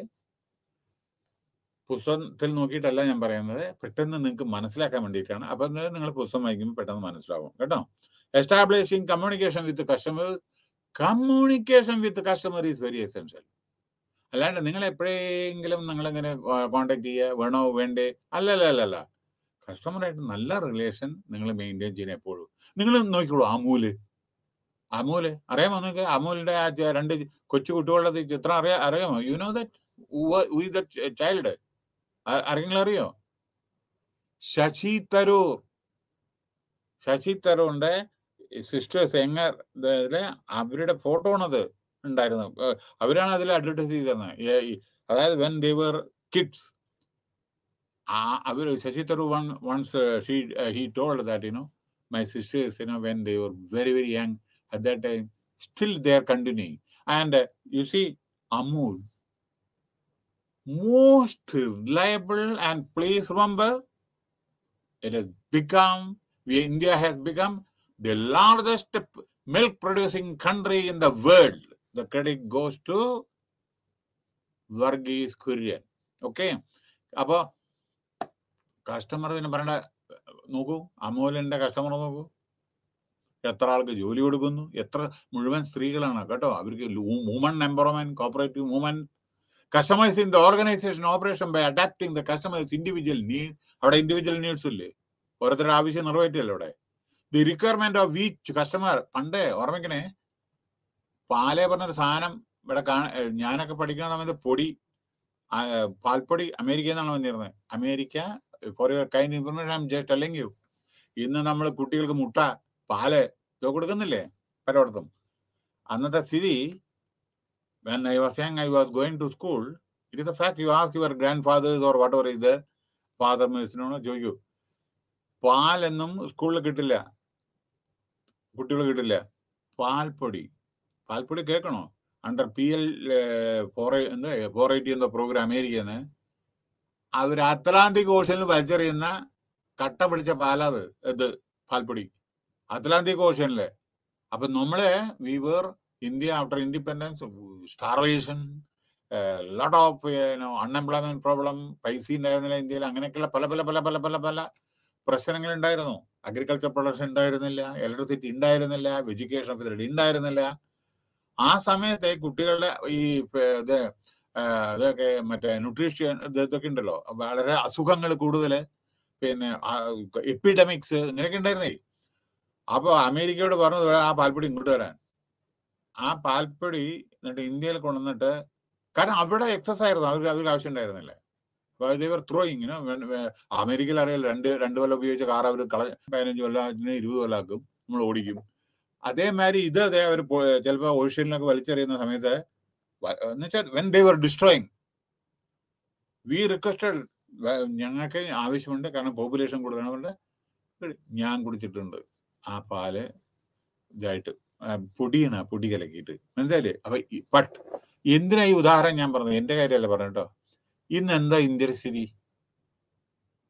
പുസ്തകത്തിൽ നോക്കിയിട്ടല്ല ഞാൻ പറയുന്നത് പെട്ടെന്ന് നിങ്ങൾക്ക് മനസ്സിലാക്കാൻ വേണ്ടിയിട്ടാണ് അപ്പം നിങ്ങൾ പുസ്തകം വായിക്കുമ്പോൾ പെട്ടെന്ന് മനസ്സിലാവും കേട്ടോ establishing communication with customer communication with customer is very essential അല്ലാണ്ട് നിങ്ങൾ എപ്പോഴെങ്കിലും നിങ്ങളിങ്ങനെ കോണ്ടാക്ട് ചെയ്യുക വേണോ വേണ്ടേ അല്ലല്ല അല്ലല്ല കസ്റ്റമറായിട്ട് നല്ല റിലേഷൻ നിങ്ങൾ മെയിൻറ്റെയിൻ ചെയ്യണം എപ്പോഴും നിങ്ങൾ നോക്കിക്കോളൂ അമൂല് അമൂല് അറിയാമോ നിങ്ങൾക്ക് അമൂലിന്റെ ആ രണ്ട് കൊച്ചു കുട്ടികളുടെ ചിത്രം അറിയാ അറിയാമോ യു നോ ദറ്റ് ചൈൽഡ് ആരെങ്കിലും അറിയോ ശശി തരൂർ ശശി തരൂറിന്റെ സിസ്റ്റേഴ്സ് എങ്ങർ അവരുടെ ഫോട്ടോ ആണത് ഉണ്ടായിരുന്നു അവരാണ് അതിൽ അഡ്വർടൈസ് ചെയ്തിരുന്നത് അതായത് വെൻ ദേവർ കിഡ്സ് ആ അവർ Shashi Tharoor once he told that you know my sisters you know when they were very very young at that time. Still they are continuing. And uh, you see, Amul, most reliable and please remember, it has become, India has become the largest milk producing country in the world. The credit goes to Verghese Kurien okay അപ്പോൾ customer പിന്നെ പറയണ്ട നോക്കൂ അമൂലിൻ്റെ customer നോക്കൂ എത്ര ആൾക്ക് ജോലി കൊടുക്കുന്നു എത്ര മുഴുവൻ സ്ത്രീകളാണ് കേട്ടോ അവർക്ക് woman empowerment cooperative movement in the organization operation by adapting the customize individual need അവിടെ ഇൻഡിവിജ്വൽ നീഡ്സ് ഇല്ലേ ഓരോരുത്തരുടെ ആവശ്യം നിറവേറ്റിയല്ലോ അവിടെ the requirement of which customer പണ്ടേ ഓർമ്മിക്കണേ പാലേ പറഞ്ഞൊരു സാധനം ഇവിടെ കാണാൻ ഞാനൊക്കെ പഠിക്കുന്ന സമയത്ത് പൊടി പാൽപ്പൊടി അമേരിക്കയിൽ നിന്നാണ് വന്നിരുന്നത് America for your kind information just അല്ലെങ്കിൽ ഇന്ന് നമ്മൾ കുട്ടികൾക്ക് മുട്ട പാല് ഇത് കൊടുക്കുന്നില്ലേ പലയിടത്തും അന്നത്തെ സ്ഥിതി I was young I was going to school it is a fact you ask your grandfathers or whatever ഇത് ഫാദർ മേഴ്സിനോട് ചോദിക്കൂ പാലൊന്നും സ്കൂളിൽ കിട്ടില്ല കുട്ടികൾ കിട്ടില്ല പാൽപ്പൊടി പാൽപ്പൊടി കേൾക്കണോ അണ്ടർ പി എൽ ഫോർ എന്താ ഫോർ എയ്റ്റി എന്ന പ്രോഗ്രാം അമേരിക്കന്ന് അവർ അത്ലാന്റിക് ഓഷനിൽ വലിച്ചെറിയുന്ന കട്ട പിടിച്ച പാലാത് ഇത് പാൽപ്പൊടി അറ്റ്ലാന്റിക് ഓഷ്യനിലെ അപ്പൊ നമ്മളെ we were India after independence starvation lot of unemployment problem പൈസ ഉണ്ടായിരുന്നില്ല ഇന്ത്യയിൽ അങ്ങനെയൊക്കെയുള്ള പല പല പല പല പല പല പ്രശ്നങ്ങൾ ഉണ്ടായിരുന്നു അഗ്രികൾച്ചർ പ്രൊഡക്ഷൻ ഉണ്ടായിരുന്നില്ല ഇലക്ട്രിസിറ്റി ഉണ്ടായിരുന്നില്ല എഡ്യൂക്കേഷൻ ഫെസിലിറ്റി ഉണ്ടായിരുന്നില്ല ആ സമയത്തെ കുട്ടികളുടെ ഈ ഇത് ഇതൊക്കെ മറ്റേ ന്യൂട്രീഷൻ ഇതൊക്കെ ഉണ്ടല്ലോ വളരെ അസുഖങ്ങൾ കൂടുതൽ പിന്നെ എപ്പിഡമിക്സ് ഇങ്ങനെയൊക്കെ ഉണ്ടായിരുന്നേ അപ്പോൾ അമേരിക്കയോട് പറഞ്ഞു ആ പാൽപ്പൊടി ഇങ്ങോട്ട് വരാൻ ആ പാൽപ്പൊടി എന്നിട്ട് ഇന്ത്യയിൽ കൊണ്ടുവന്നിട്ട് കാരണം അവിടെ എക്സസ് ആയിരുന്നു അവർക്ക് അവർക്ക് ആവശ്യം ഉണ്ടായിരുന്നില്ല അപ്പോൾ ഇവർ ത്രോയിങ്ങിന് അമേരിക്കയിൽ അറിയാലോ രണ്ട് രണ്ട് കൊല്ലം ഉപയോഗിച്ച കാർ അവർ കള പതിനഞ്ച് കൊല്ലം ഇരുപത് കൊല്ലാക്കും നമ്മൾ ഓടിക്കും അതേമാതിരി ഇത് അതേ അവർ ചിലപ്പോൾ ഓഷ്യനിലൊക്കെ വലിച്ചെറിയുന്ന സമയത്ത് എന്നുവെച്ചാൽ when they were destroying we requested ഞങ്ങൾക്ക് ആവശ്യമുണ്ട് കാരണം പോപ്പുലേഷൻ കൂടുതലാണ് ഞാൻ കുടിച്ചിട്ടുണ്ട് ആ പാല് ഇതായിട്ട് പൊടിയാണ് പൊടി കലക്കിയിട്ട് മനസ്സിലായില്ലേ അപ്പൊ ബട്ട് എന്തിനാ ഈ ഉദാഹരണം ഞാൻ പറഞ്ഞത് എന്റെ കാര്യമല്ല കേട്ടോ ഇന്ന് എന്താ ഇന്ത്യ സ്ഥിതി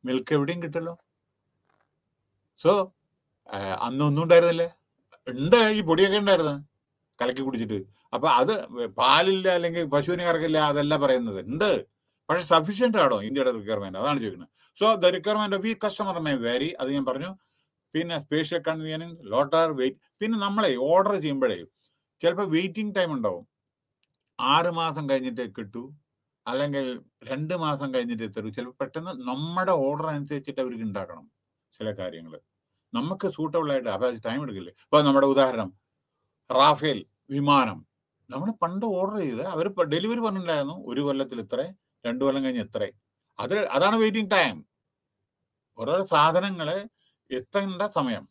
മിൽക്ക് എവിടെയും കിട്ടല്ലോ സോ അന്ന് ഒന്നും ഉണ്ടായിരുന്നില്ലേ ഉണ്ട് ഈ പൊടിയൊക്കെ ഉണ്ടായിരുന്നു കലക്കി കുടിച്ചിട്ട് അപ്പൊ അത് പാലില്ല അല്ലെങ്കിൽ പശുവിന് കറക്കില്ല അതല്ല പറയുന്നത് ഉണ്ട് പക്ഷെ സഫീഷ്യന്റ് ആണോ ഇന്ത്യയുടെ റിക്വയർമെന്റ് അതാണ് ചോദിക്കുന്നത് സോ ദ റിക്വയർമെന്റ് ഓഫ് ഈ കസ്റ്റമർ മേ വേരി അത് ഞാൻ പറഞ്ഞു പിന്നെ സ്പേഷ്യൽ കൺവീനിയൻസ് ലോട്ടർ വെയിറ്റ് പിന്നെ നമ്മളെ ഓർഡർ ചെയ്യുമ്പോഴേ ചിലപ്പോൾ വെയിറ്റിംഗ് ടൈം ഉണ്ടാവും ആറ് മാസം കഴിഞ്ഞിട്ടേ കിട്ടൂ അല്ലെങ്കിൽ രണ്ട് മാസം കഴിഞ്ഞിട്ടേ തരൂ ചിലപ്പോൾ പെട്ടെന്ന് നമ്മുടെ ഓർഡർ അനുസരിച്ചിട്ട് അവർക്ക് ഉണ്ടാക്കണം ചില കാര്യങ്ങൾ നമുക്ക് സൂട്ടബിൾ ആയിട്ട് അപ്പം ടൈം എടുക്കില്ലേ ഇപ്പോൾ നമ്മുടെ ഉദാഹരണം റാഫേൽ വിമാനം നമ്മൾ പണ്ട് ഓർഡർ ചെയ്ത് അവർ ഡെലിവറി പറഞ്ഞിട്ടുണ്ടായിരുന്നു ഒരു കൊല്ലത്തിൽ ഇത്ര രണ്ട് കൊല്ലം കഴിഞ്ഞ് ഇത്ര അത് അതാണ് വെയിറ്റിംഗ് ടൈം ഓരോരോ സാധനങ്ങളെ എത്തേണ്ട സമയം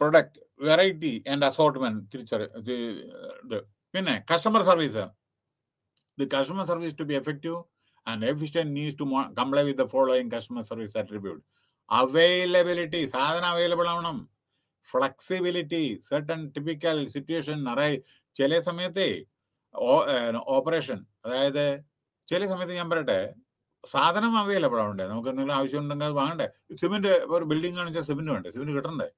പ്രൊഡക്റ്റ് വെറൈറ്റി ആൻഡ് അസോർട്ട്മെന്റ് തിരിച്ചറി ഇത് പിന്നെ customer service the customer service to be effective and efficient needs to comply with the following customer service attribute availability സാധനം അവൈലബിൾ ആവണം ഫ്ലെക്സിബിലിറ്റി സെർട്ടൺ ടിപ്പിക്കൽ സിറ്റുവേഷൻ നിറയെ ചില സമയത്തെ ഓപ്പറേഷൻ അതായത് ചില സമയത്ത് ഞാൻ പറയട്ടെ സാധനം അവൈലബിൾ ആവണ്ടേ നമുക്ക് എന്തെങ്കിലും ആവശ്യം ഉണ്ടെങ്കിൽ അത് വാങ്ങണ്ടേ സിമെന്റ് ഒരു ബിൽഡിംഗ് കാണിച്ചാൽ സിമെന്റ് വേണ്ടേ സിമെന്റ് കിട്ടണ്ടേ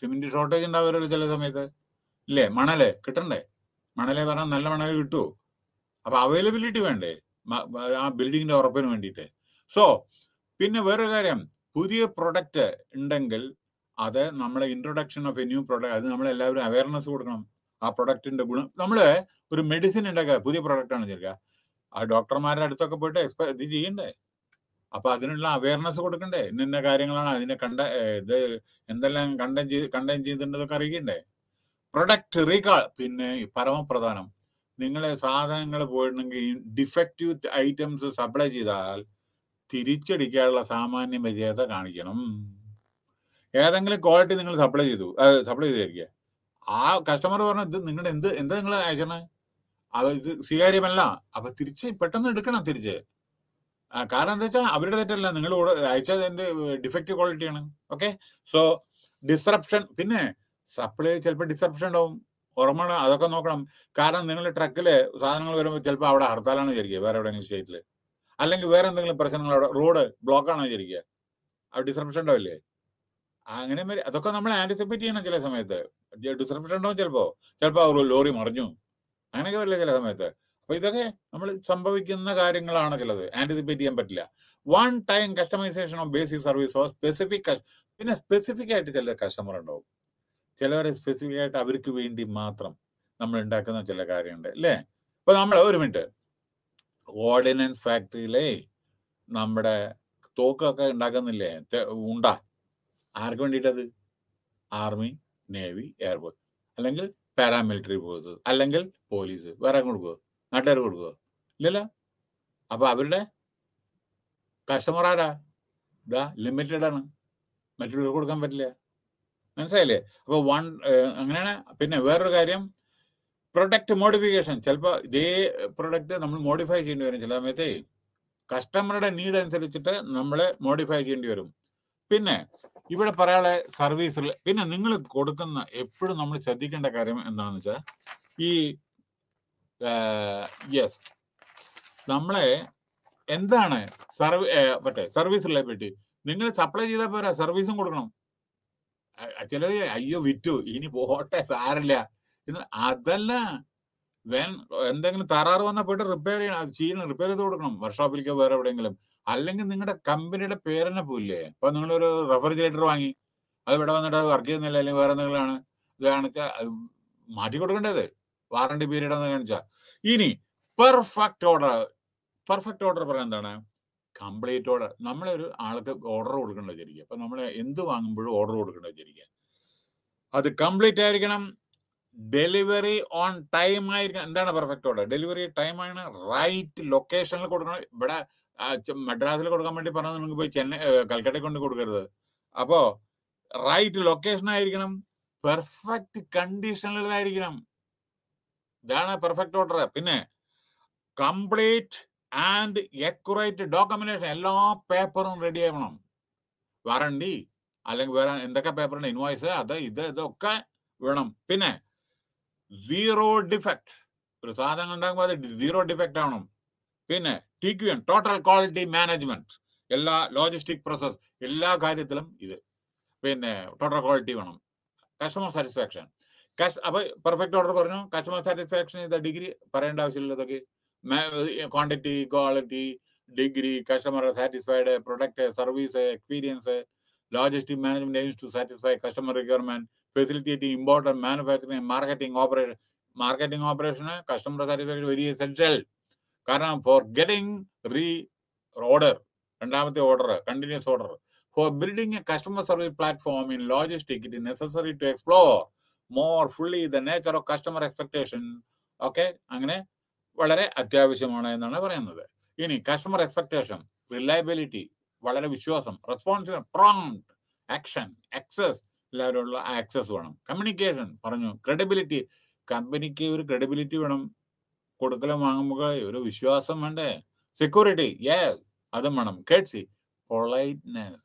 സിമെന്റ് ഷോർട്ടേജ് ഉണ്ടാവുമല്ലോ ചില സമയത്ത് ഇല്ലേ മണല് കിട്ടണ്ടേ മണലെ പറഞ്ഞാൽ നല്ല മണല് കിട്ടുമോ അപ്പൊ അവൈലബിലിറ്റി വേണ്ടേ ആ ബിൽഡിങ്ങിന്റെ ഉറപ്പിന് വേണ്ടിയിട്ട് സോ പിന്നെ വേറൊരു കാര്യം പുതിയ പ്രൊഡക്റ്റ് ഉണ്ടെങ്കിൽ അത് നമ്മളെ introduction of a new product അത് നമ്മളെല്ലാവരും എല്ലാവരും അവയർനെസ് കൊടുക്കണം ആ പ്രൊഡക്റ്റിന്റെ ഗുണം നമ്മള് ഒരു മെഡിസിൻ ഉണ്ടാക്കുക പുതിയ പ്രൊഡക്റ്റ് ആണ് ചേർക്കുക ആ ഡോക്ടർമാരുടെ അടുത്തൊക്കെ പോയിട്ട് എക്സ്പെ ഇത് ചെയ്യണ്ടേ അപ്പൊ അതിനുള്ള അവയർനെസ് കൊടുക്കണ്ടേ ഇന്ന കാര്യങ്ങളാണ് അതിനെ കണ്ട ഇത് എന്തെല്ലാം കണ്ടം ചെയ്ത് കണ്ടം ചെയ്തിട്ടുണ്ടെന്നൊക്കെ അറിയിക്കണ്ടേ പ്രൊഡക്റ്റ് റീകാൾ പിന്നെ പരമപ്രധാനം നിങ്ങളെ സാധനങ്ങൾ പോയിട്ടുണ്ടെങ്കിൽ ഡിഫക്റ്റീവ് ഐറ്റംസ് സപ്ലൈ ചെയ്താൽ തിരിച്ചടിക്കാനുള്ള സാമാന്യ മര്യാദ കാണിക്കണം ഏതെങ്കിലും ക്വാളിറ്റി നിങ്ങൾ സപ്ലൈ ചെയ്തു സപ്ലൈ ചെയ്തായിരിക്കുക ആ കസ്റ്റമർ പറഞ്ഞ ഇത് നിങ്ങളുടെ എന്ത് എന്താ നിങ്ങൾ അയച്ചണേ അത് ഇത് സ്വീകാര്യമല്ല അപ്പൊ തിരിച്ച് പെട്ടെന്ന് എടുക്കണം തിരിച്ച് കാരണം എന്താ വെച്ചാൽ അവരുടെ തെറ്റല്ല നിങ്ങൾ അയച്ചതിന്റെ ഡിഫക്റ്റീവ് ക്വാളിറ്റിയാണ് ഓക്കെ സോ ഡിസ്റപ്ഷൻ പിന്നെ സപ്ലൈ ചിലപ്പോൾ ഡിസ്റപ്ഷൻ ഉണ്ടാവും ഹോർമോൺ അതൊക്കെ നോക്കണം കാരണം നിങ്ങൾ ട്രക്കില് സാധനങ്ങൾ വരുമ്പോൾ ചിലപ്പോൾ അവിടെ ഹർത്താലാണ് വിചാരിക്കുക വേറെ എവിടെയെങ്കിലും സ്റ്റേറ്റിൽ അല്ലെങ്കിൽ വേറെ എന്തെങ്കിലും പ്രശ്നങ്ങൾ അവിടെ റോഡ് ബ്ലോക്കാണോ വിചാരിക്കുക അവിടെ ഡിസ്റപ്ഷൻ ഉണ്ടാവില്ലേ അങ്ങനെ അതൊക്കെ നമ്മൾ ആന്റിസിപ്പേറ്റ് ചെയ്യണം ചില സമയത്ത് ഡിസ്റപ്ഷൻ ഉണ്ടാവും ചിലപ്പോൾ ചിലപ്പോൾ ഒരു ലോറി മറിഞ്ഞു അങ്ങനെയൊക്കെ വരില്ല ചില സമയത്ത് അപ്പൊ ഇതൊക്കെ നമ്മൾ സംഭവിക്കുന്ന കാര്യങ്ങളാണ് ചിലത് ആന്റിസിപ്പേറ്റ് ചെയ്യാൻ പറ്റില്ല one time customization of basic service or specific പിന്നെ സ്പെസിഫിക് ആയിട്ട് ചില കസ്റ്റമർ ഉണ്ടാവും ചിലവരെ സ്പെസിഫിക് ആയിട്ട് അവർക്ക് വേണ്ടി മാത്രം നമ്മൾ ഉണ്ടാക്കുന്ന ചില കാര്യമുണ്ട് അല്ലേ അപ്പൊ നമ്മൾ ഒരു മിനിറ്റ് ഓർഡിനൻസ് ഫാക്ടറിയിലെ നമ്മുടെ തോക്കൊക്കെ ഉണ്ടാക്കുന്നില്ലേ ഉണ്ടാ ആർക്ക് വേണ്ടിയിട്ടത് ആർമി നേവി എയർഫോഴ്സ് അല്ലെങ്കിൽ പാരാമിലിറ്ററി പോകുന്നത് അല്ലെങ്കിൽ പോലീസ് വേറെ കൊടുക്കുക നാട്ടുകാർ കൊടുക്കുക ഇല്ലല്ലോ അപ്പൊ അവരുടെ കസ്റ്റമർ ആരാ ഇതാ ലിമിറ്റഡ് ആണ് മറ്റുള്ളവർ കൊടുക്കാൻ പറ്റില്ല മനസ്സിലായില്ലേ അപ്പൊ വൺ അങ്ങനെയാണ് പിന്നെ വേറൊരു കാര്യം പ്രൊഡക്റ്റ് മോഡിഫിക്കേഷൻ ചിലപ്പോൾ ഇതേ പ്രൊഡക്റ്റ് നമ്മൾ മോഡിഫൈ ചെയ്യേണ്ടി വരും ചില സമയത്തേ കസ്റ്റമറുടെ നീഡ് അനുസരിച്ചിട്ട് നമ്മൾ മോഡിഫൈ ചെയ്യേണ്ടി വരും പിന്നെ ഇവിടെ പറയാനുള്ള സർവീസിൽ പിന്നെ നിങ്ങൾ കൊടുക്കുന്ന എപ്പോഴും നമ്മൾ ശ്രദ്ധിക്കേണ്ട കാര്യം എന്താണെന്ന് വെച്ചാൽ ഈ യെസ് നമ്മളെ എന്താണ് സർവീ മറ്റേ സർവീസിലെ പറ്റി നിങ്ങൾ സപ്ലൈ ചെയ്താൽ പോരാ സർവീസും കൊടുക്കണം ചിലത് അയ്യോ വിറ്റു ഇനി പോട്ടെ സാരില്ല എന്ന് അതല്ല വേൻ എന്തെങ്കിലും തറാറ് വന്നാൽ പോയിട്ട് റിപ്പയർ ചെയ്യണം അത് ചെയ്യണം റിപ്പയർ ചെയ്ത് കൊടുക്കണം വർക്ക്ഷോപ്പിലേക്ക് വേറെ എവിടെയെങ്കിലും അല്ലെങ്കിൽ നിങ്ങളുടെ കമ്പനിയുടെ പേരിനെ പോലെ ഇപ്പൊ നിങ്ങളൊരു റെഫ്രിജറേറ്റർ വാങ്ങി അത് ഇവിടെ വന്നിട്ട് വർക്ക് ചെയ്യുന്നില്ല അല്ലെങ്കിൽ വേറെ എന്തെങ്കിലുമാണ് ഇത് കാണിച്ചാൽ മാറ്റി കൊടുക്കേണ്ടത് വാറണ്ടി പീരീഡ് എന്ന് കാണിച്ചാ ഇനി പെർഫെക്റ്റ് ഓർഡർ പെർഫെക്റ്റ് ഓർഡർ പറയാൻ എന്താണ് കംപ്ലീറ്റ് ഓർഡർ നമ്മളൊരു ആൾക്ക് ഓർഡർ കൊടുക്കേണ്ട വിചാരിക്കുക അപ്പൊ നമ്മൾ എന്ത് വാങ്ങുമ്പോഴും ഓർഡർ കൊടുക്കേണ്ട വിചാരിക്കുക അത് കംപ്ലീറ്റ് ആയിരിക്കണം ഡെലിവറി ഓൺ ടൈം ആയിരിക്കണം എന്താണ് പെർഫെക്റ്റ് ഓർഡർ ഡെലിവറി ടൈം ആണ് റൈറ്റ് ലൊക്കേഷനിൽ കൊടുക്കണം ഇവിടെ മദ്രാസിൽ കൊടുക്കാൻ വേണ്ടി പറഞ്ഞാൽ നിങ്ങൾക്ക് പോയി ചെന്നൈ കൽക്കട്ടയ്ക്ക് കൊണ്ട് കൊടുക്കരുത് അപ്പോ റൈറ്റ് ലൊക്കേഷൻ ആയിരിക്കണം പെർഫെക്റ്റ് കണ്ടീഷനിലായിരിക്കണം ഇതാണ് പെർഫെക്റ്റ് ഓർഡർ പിന്നെ കംപ്ലീറ്റ് ആൻഡ് എക്യുറേറ്റ് ഡോക്യുമെന്റേഷൻ എല്ലാ പേപ്പറും റെഡി ആവണം വാറണ്ടി അല്ലെങ്കിൽ വേറെ എന്തൊക്കെ പേപ്പറുണ്ട് ഇൻവോയ്സ് അത് ഇത് ഇതൊക്കെ വേണം പിന്നെ സീറോ ഡിഫക്റ്റ് ഒരു സാധനം ഉണ്ടാകുമ്പോൾ അത് സീറോ ഡിഫക്റ്റ് ആവണം പിന്നെ T Q N total quality management എല്ലാ ലോജിസ്റ്റിക് പ്രോസസ് എല്ലാ കാര്യത്തിലും ഇത് പിന്നെ ടോട്ടൽ ക്വാളിറ്റി വേണം കസ്റ്റമർ സാറ്റിസ്ഫാക്ഷൻ അപ്പൊ പെർഫെക്റ്റ് ഓർഡർ പറഞ്ഞു കസ്റ്റമർ സാറ്റിസ്ഫാക്ഷൻ ഇത് ഡിഗ്രി പറയേണ്ട ആവശ്യമില്ല ഇതൊക്കെ quantity quality degree customer satisfied product service experience logistic management aims to satisfy customer requirement facilitating important manufacturing marketing operation marketing ഓപ്പറേഷന് കസ്റ്റമർ സാറ്റിസ്ഫാക്ഷൻ വെരി എസെൻഷ്യൽ കാരണം for getting reorder രണ്ടാമത്തെ order continuous order for building A customer service platform in logistic it necessary to explore more fully the nature of customer expectation okay അങ്ങനെ വളരെ അത്യാവശ്യമാണ് എന്നാണ് പറയുന്നത് ഇനി customer expectation reliability വളരെ വിശ്വാസം റെസ്പോൺസിബിൾ പ്രോംപ്റ്റ് ആക്ഷൻ ആക്സസ് എല്ലാവരുള്ള ആക്സസ് വേണം കമ്മ്യൂണിക്കേഷൻ പറഞ്ഞു ക്രെഡിബിലിറ്റി കമ്പനിക്ക് ഒരു ക്രെഡിബിലിറ്റി വേണം കൊടുക്കലും വാങ്ങുമ്പോൾ ഒരു വിശ്വാസം വേണ്ടേ സെക്യൂരിറ്റി യെസ് അതും വേണം കേട്സി പൊളൈറ്റ്നെസ്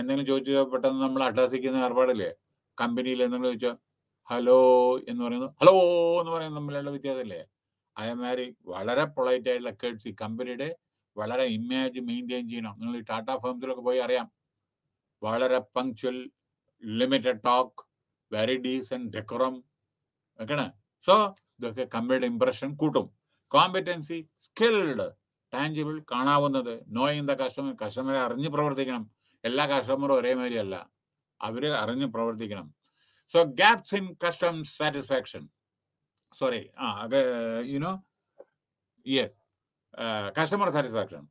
എന്തെങ്കിലും ചോദിച്ചാൽ പെട്ടെന്ന് നമ്മൾ അട്ടാസിക്കുന്ന ഏർപ്പാടില്ലേ കമ്പനിയിൽ എന്തെങ്കിലും ചോദിച്ചാൽ ഹലോ എന്ന് പറയുന്നത് ഹലോ എന്ന് പറയുന്നത് തമ്മിലുള്ള വ്യത്യാസമല്ലേ അതേമാതിരി വളരെ പൊളൈറ്റ് ആയിട്ടുള്ള കേട്സി കമ്പനിയുടെ വളരെ ഇമേജ് മെയിൻറ്റെയിൻ ചെയ്യണം നിങ്ങൾ ഈ ടാറ്റ ഫോംസിലൊക്കെ പോയി അറിയാം വളരെ punctual limited talk very decent decorum ഒക്കെയാണ് സോ ഇതൊക്കെ കമ്പിയുടെ ഇംപ്രഷൻ കൂട്ടും കോമ്പറ്റൻസി സ്കിൽഡ് ടാഞ്ചിബിൾ കാണാവുന്നത് നോയിങ് ദ കസ്റ്റമർ കസ്റ്റമറെ അറിഞ്ഞ് പ്രവർത്തിക്കണം എല്ലാ കസ്റ്റമറും ഒരേമാതിരി അല്ല അവർ അറിഞ്ഞ് പ്രവർത്തിക്കണം so gaps in custom satisfaction sorry ah you know yes customer satisfaction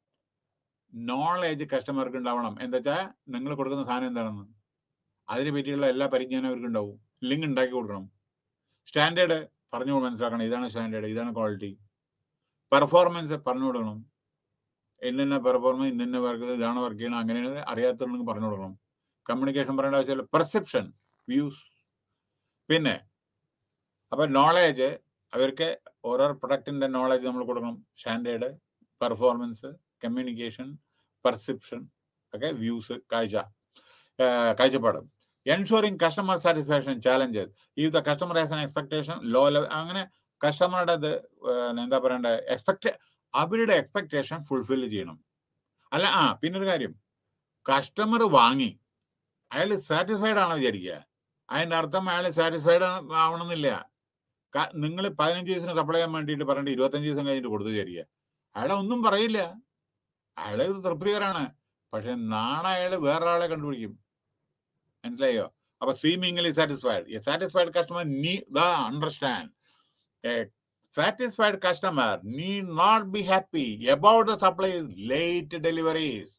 knowledge കസ്റ്റമർക്ക് ഉണ്ടാവണം എന്താ വെച്ചാൽ നിങ്ങൾ കൊടുക്കുന്ന സാധനം എന്താണെന്ന് അതിനെ പറ്റിയുള്ള എല്ലാ പരിജ്ഞാനം അവർക്ക് ഉണ്ടാവും ലിങ്ക് ഉണ്ടാക്കി കൊടുക്കണം സ്റ്റാൻഡേർഡ് പറഞ്ഞു മനസ്സിലാക്കണം ഇതാണ് സ്റ്റാൻഡേർഡ് ഇതാണ് ക്വാളിറ്റി പെർഫോമൻസ് പറഞ്ഞു കൊടുക്കണം ഇന്ന പെർഫോമൻസ് ഇന്ന വർക്ക് ഇതാണ് വർക്ക് ചെയ്യണം അങ്ങനെ അറിയാത്തവർക്ക് പറഞ്ഞു കൊടുക്കണം കമ്മ്യൂണിക്കേഷൻ പറയേണ്ട ആവശ്യമില്ല പെർസെപ്ഷൻ വ്യൂസ് പിന്നെ അപ്പൊ നോളേജ് അവർക്ക് ഓരോ പ്രൊഡക്റ്റിന്റെ നോളജ് നമ്മൾ കൊടുക്കണം സ്റ്റാൻഡേർഡ് പെർഫോമൻസ് കമ്മ്യൂണിക്കേഷൻ പെർസെപ്ഷൻ ഒക്കെ വ്യൂസ് കാഴ്ച കാഴ്ചപ്പാട് ensuring customer satisfaction challenges if the customer has an expectation low level അങ്ങനെ കസ്റ്റമറുടെ എന്താ പറയണ്ടേ എക്സ്പെക്ട് അവരുടെ എക്സ്പെക്ടേഷൻ ഫുൾഫിൽ ചെയ്യണം അല്ല ആ പിന്നൊരു കാര്യം കസ്റ്റമർ വാങ്ങി അയാൾ സാറ്റിസ്ഫൈഡ് ആണോ വിചാരിക്കുക അതിൻ്റെ അർത്ഥം അയാൾ സാറ്റിസ്ഫൈഡ് ആവണമെന്നില്ല നിങ്ങൾ പതിനഞ്ച് ദിവസം സപ്ലൈ ചെയ്യാൻ വേണ്ടിയിട്ട് പറഞ്ഞിട്ട് ഇരുപത്തഞ്ച് ദിവസം കഴിഞ്ഞിട്ട് കൊടുത്തു വിചാരിക്കുക അയാളെ ഒന്നും പറയില്ല അയാൾ തൃപ്തികരാണ് പക്ഷെ നാളെ അയാൾ വേറൊരാളെ കണ്ടുപിടിക്കും മനസ്സിലായോ അപ്പൊ സ്വിമ്മിംഗിൽ satisfied a satisfied customer need the understand a satisfied customer need not be happy about the supply late deliveries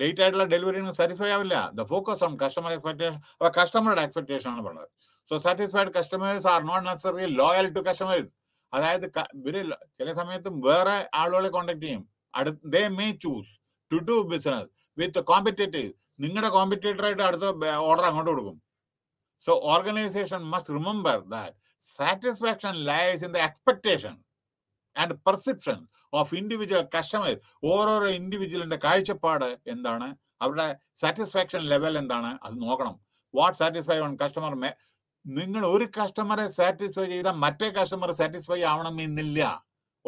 late ആയിട്ടുള്ള ഡെലിവറി സാറ്റിസ്ഫൈ ആവില്ല the focus on customer expectation അപ്പൊ കസ്റ്റമറുടെ എക്സ്പെക്ടേഷൻ ആണ് പറഞ്ഞത് so satisfied customers are not necessary loyal to customers അതായത് ഇവര് ചില സമയത്തും വേറെ ആളുകളെ കോണ്ടാക്ട് ചെയ്യും അടുത്ത് they may choose to do business with competitive നിങ്ങളുടെ കോമ്പറ്റേറ്ററായിട്ട് അടുത്ത ഓർഡർ അങ്ങോട്ട് കൊടുക്കും so organization must remember that satisfaction lies in the expectation and perception of individual customers ഓരോരോ ഇൻഡിവിജ്വലിന്റെ കാഴ്ചപ്പാട് എന്താണ് അവരുടെ സാറ്റിസ്ഫാക്ഷൻ ലെവൽ എന്താണ് അത് നോക്കണം what satisfy one customer may നിങ്ങൾ ഒരു കസ്റ്റമറെ സാറ്റിസ്ഫൈ ചെയ്താൽ മറ്റേ കസ്റ്റമർ സാറ്റിസ്ഫൈ ആവണമെന്നില്ല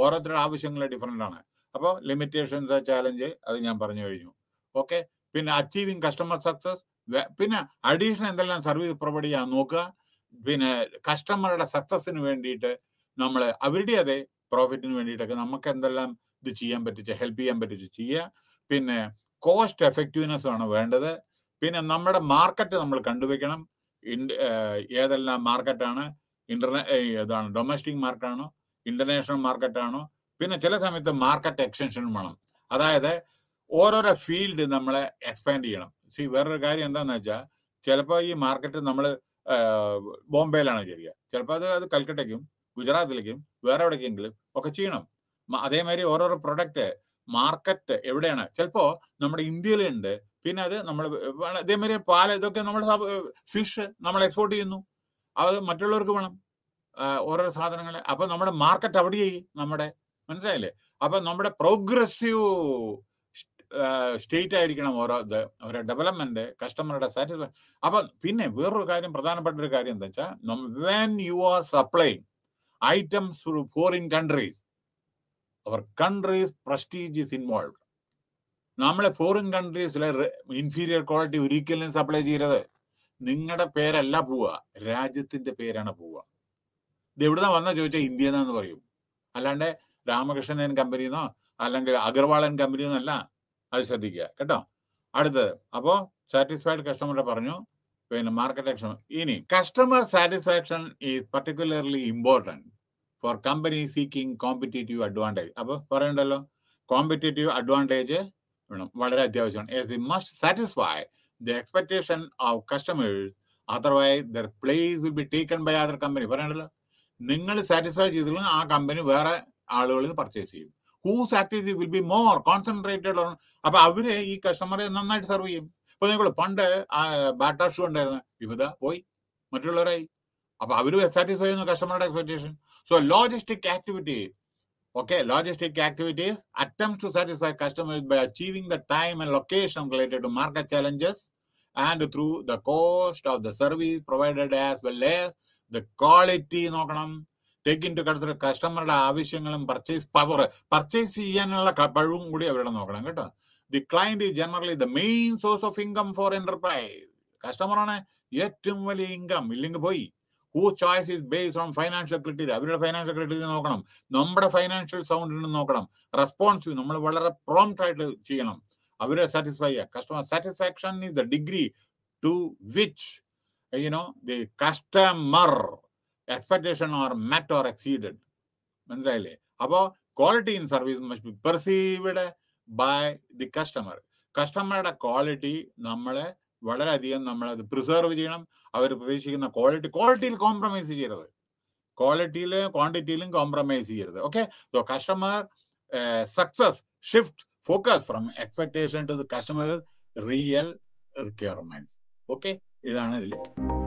ഓരോരുത്തരുടെ ആവശ്യങ്ങൾ ഡിഫറെൻ്റ് ആണ് അപ്പോൾ ലിമിറ്റേഷൻസ് ചാലഞ്ച് അത് ഞാൻ പറഞ്ഞു കഴിഞ്ഞു ഓക്കെ പിന്നെ അച്ചീവിങ് കസ്റ്റമർ സക്സസ് പിന്നെ അഡീഷണൽ എന്തെല്ലാം സർവീസ് പ്രൊവൈഡ് ചെയ്യാൻ നോക്കുക പിന്നെ കസ്റ്റമറുടെ സക്സസിന് വേണ്ടിയിട്ട് നമ്മൾ അവരുടെ അതെ പ്രോഫിറ്റിന് വേണ്ടിയിട്ടൊക്കെ നമുക്ക് എന്തെല്ലാം ഇത് ചെയ്യാൻ പറ്റിച്ച് ഹെൽപ്പ് ചെയ്യാൻ പറ്റിച്ച് ചെയ്യുക പിന്നെ കോസ്റ്റ് എഫക്റ്റീവ്നെസ് ആണ് വേണ്ടത് പിന്നെ നമ്മുടെ മാർക്കറ്റ് നമ്മൾ കണ്ടുവെക്കണം ഏതെല്ലാം മാർക്കറ്റാണ് ഇന്റർനെ ഇതാണ് ഡൊമസ്റ്റിക് മാർക്കറ്റാണോ ഇന്റർനാഷണൽ മാർക്കറ്റാണോ പിന്നെ ചില സമയത്ത് മാർക്കറ്റ് എക്സ്റ്റൻഷനും വേണം അതായത് ഓരോരോ ഫീൽഡ് നമ്മളെ എക്സ്പാൻഡ് ചെയ്യണം സി വേറൊരു കാര്യം എന്താണെന്ന് വെച്ചാൽ ചിലപ്പോൾ ഈ മാർക്കറ്റ് നമ്മൾ ബോംബെയിലാണ് ചെയ്യുക ചിലപ്പോൾ അത് അത് കൽക്കട്ടയ്ക്കും ഗുജറാത്തിലേക്കും വേറെ എവിടേക്കെങ്കിലും ഒക്കെ ചെയ്യണം അതേമാതിരി ഓരോരോ പ്രൊഡക്റ്റ് മാർക്കറ്റ് എവിടെയാണ് ചിലപ്പോൾ നമ്മുടെ ഇന്ത്യയിലുണ്ട് പിന്നെ അത് നമ്മൾ അതേമാതിരി പാൽ ഇതൊക്കെ നമ്മൾ ഫിഷ് നമ്മൾ എക്സ്പോർട്ട് ചെയ്യുന്നു അത് മറ്റുള്ളവർക്ക് വേണം ഓരോ സാധനങ്ങൾ അപ്പോൾ നമ്മുടെ മാർക്കറ്റ് അവിടെയായി നമ്മുടെ മനസ്സിലായില്ലേ അപ്പം നമ്മുടെ പ്രോഗ്രസീവ് സ്റ്റേറ്റ് ആയിരിക്കണം ഓരോ ഇത് ഓരോ ഡെവലപ്മെന്റ് കസ്റ്റമറുടെ സാറ്റിസ്ഫാക്ഷൻ അപ്പൊ പിന്നെ വേറൊരു കാര്യം പ്രധാനപ്പെട്ട ഒരു കാര്യം എന്താ വെച്ചാൽ when you are supplying items foreign countries അവർ കൺട്രീസ് പ്രസ്റ്റീജ് ഇസ് ഇൻവോൾവ് നമ്മളെ ഫോറിൻ കൺട്രീസിലെ ഇൻഫീരിയർ ക്വാളിറ്റി ഒരിക്കലും സപ്ലൈ ചെയ്യരുത് നിങ്ങളുടെ പേരല്ല പോവുക രാജ്യത്തിന്റെ പേരാണ് പോവുക ഇത് എവിടുന്ന വന്ന ചോദിച്ചാൽ ഇന്ത്യ എന്നാന്ന് പറയും അല്ലാണ്ട് രാമകൃഷ്ണൻ കമ്പനിന്നോ അല്ലെങ്കിൽ അഗർവാളൻ കമ്പനിന്നല്ല അത് ശ്രദ്ധിക്കുക കേട്ടോ അടുത്തത് അപ്പോൾ സാറ്റിസ്ഫൈഡ് കസ്റ്റമറെ പറഞ്ഞു പിന്നെ മാർക്കറ്റ് ആക്ഷൻ ഇനി customer satisfaction is particularly important for company seeking competitive advantage അപ്പോൾ പറയണ്ടല്ലോ കോമ്പറ്റേറ്റീവ് അഡ്വാൻറ്റേജ് വേണം വളരെ അത്യാവശ്യമാണ് as the must satisfy the expectation of customers otherwise their place will be taken by other company പറയണ്ടല്ലോ നിങ്ങൾ satisfy ചെയ്തില്ലെങ്കിൽ ആ കമ്പനി വേറെ ആളുകളിൽ പർച്ചേസ് ചെയ്യും whose activity will be more concentrated on അപ്പൊ അവര് ഈ കസ്റ്റമറെ നന്നായിട്ട് സെർവ് ചെയ്യും ഇപ്പൊ നിങ്ങൾ പണ്ട് ബാറ്റാ ഷൂ ഉണ്ടായിരുന്നു വിവിധ പോയി മറ്റുള്ളവരായി അപ്പൊ അവര് സാറ്റിസ്ഫൈ ചെയ്യുന്നു കസ്റ്റമറുടെ expectation so logistic activity okay logistic activities attempt to satisfy customers by achieving the time and location related to market challenges and through the cost of the service provided as well as the quality നോക്കണം take in to കടത്തിൽ കസ്റ്റമറുടെ ആവശ്യങ്ങളും purchase power purchase ചെയ്യാനുള്ള കഴിവും കൂടി അവരുടെ നോക്കണം കേട്ടോ the client is generally the main source of income for enterprise കസ്റ്റമറാണ് ഏറ്റവും വലിയ ഇൻകം ഇല്ലെങ്കിൽ പോയി who choice is based on financial criteria അവരുടെ ഫൈനാൻഷ്യൽ ക്രിറ്റീരിയ നോക്കണം നമ്മുടെ ഫൈനാൻഷ്യൽ സൗണ്ടിന് നോക്കണം റെസ്പോൺസീവ് നമ്മൾ വളരെ പ്രോംപ്റ്റ് ആയിട്ട് ചെയ്യണം അവരെ സാറ്റിസ്ഫൈ ചെയ്യുക customer satisfaction is the degree to which you know the customer expectation are met or exceeded മനസ്സിലായില്ലേ അപ്പോൾ quality in service must be perceived by the customer കസ്റ്റമറുടെ ക്വാളിറ്റി നമ്മളെ വളരെയധികം നമ്മളത് പ്രിസർവ് ചെയ്യണം അവർ പ്രതീക്ഷിക്കുന്ന ക്വാളിറ്റി ക്വാളിറ്റിയിൽ കോംപ്രമൈസ് ചെയ്യരുത് ക്വാളിറ്റിയിൽ ക്വാണ്ടിറ്റിയിലും കോംപ്രമൈസ് ചെയ്യരുത് okay so customer success shift focus from expectation to the customer real requirement okay ഇതാണ് ഇതിൽ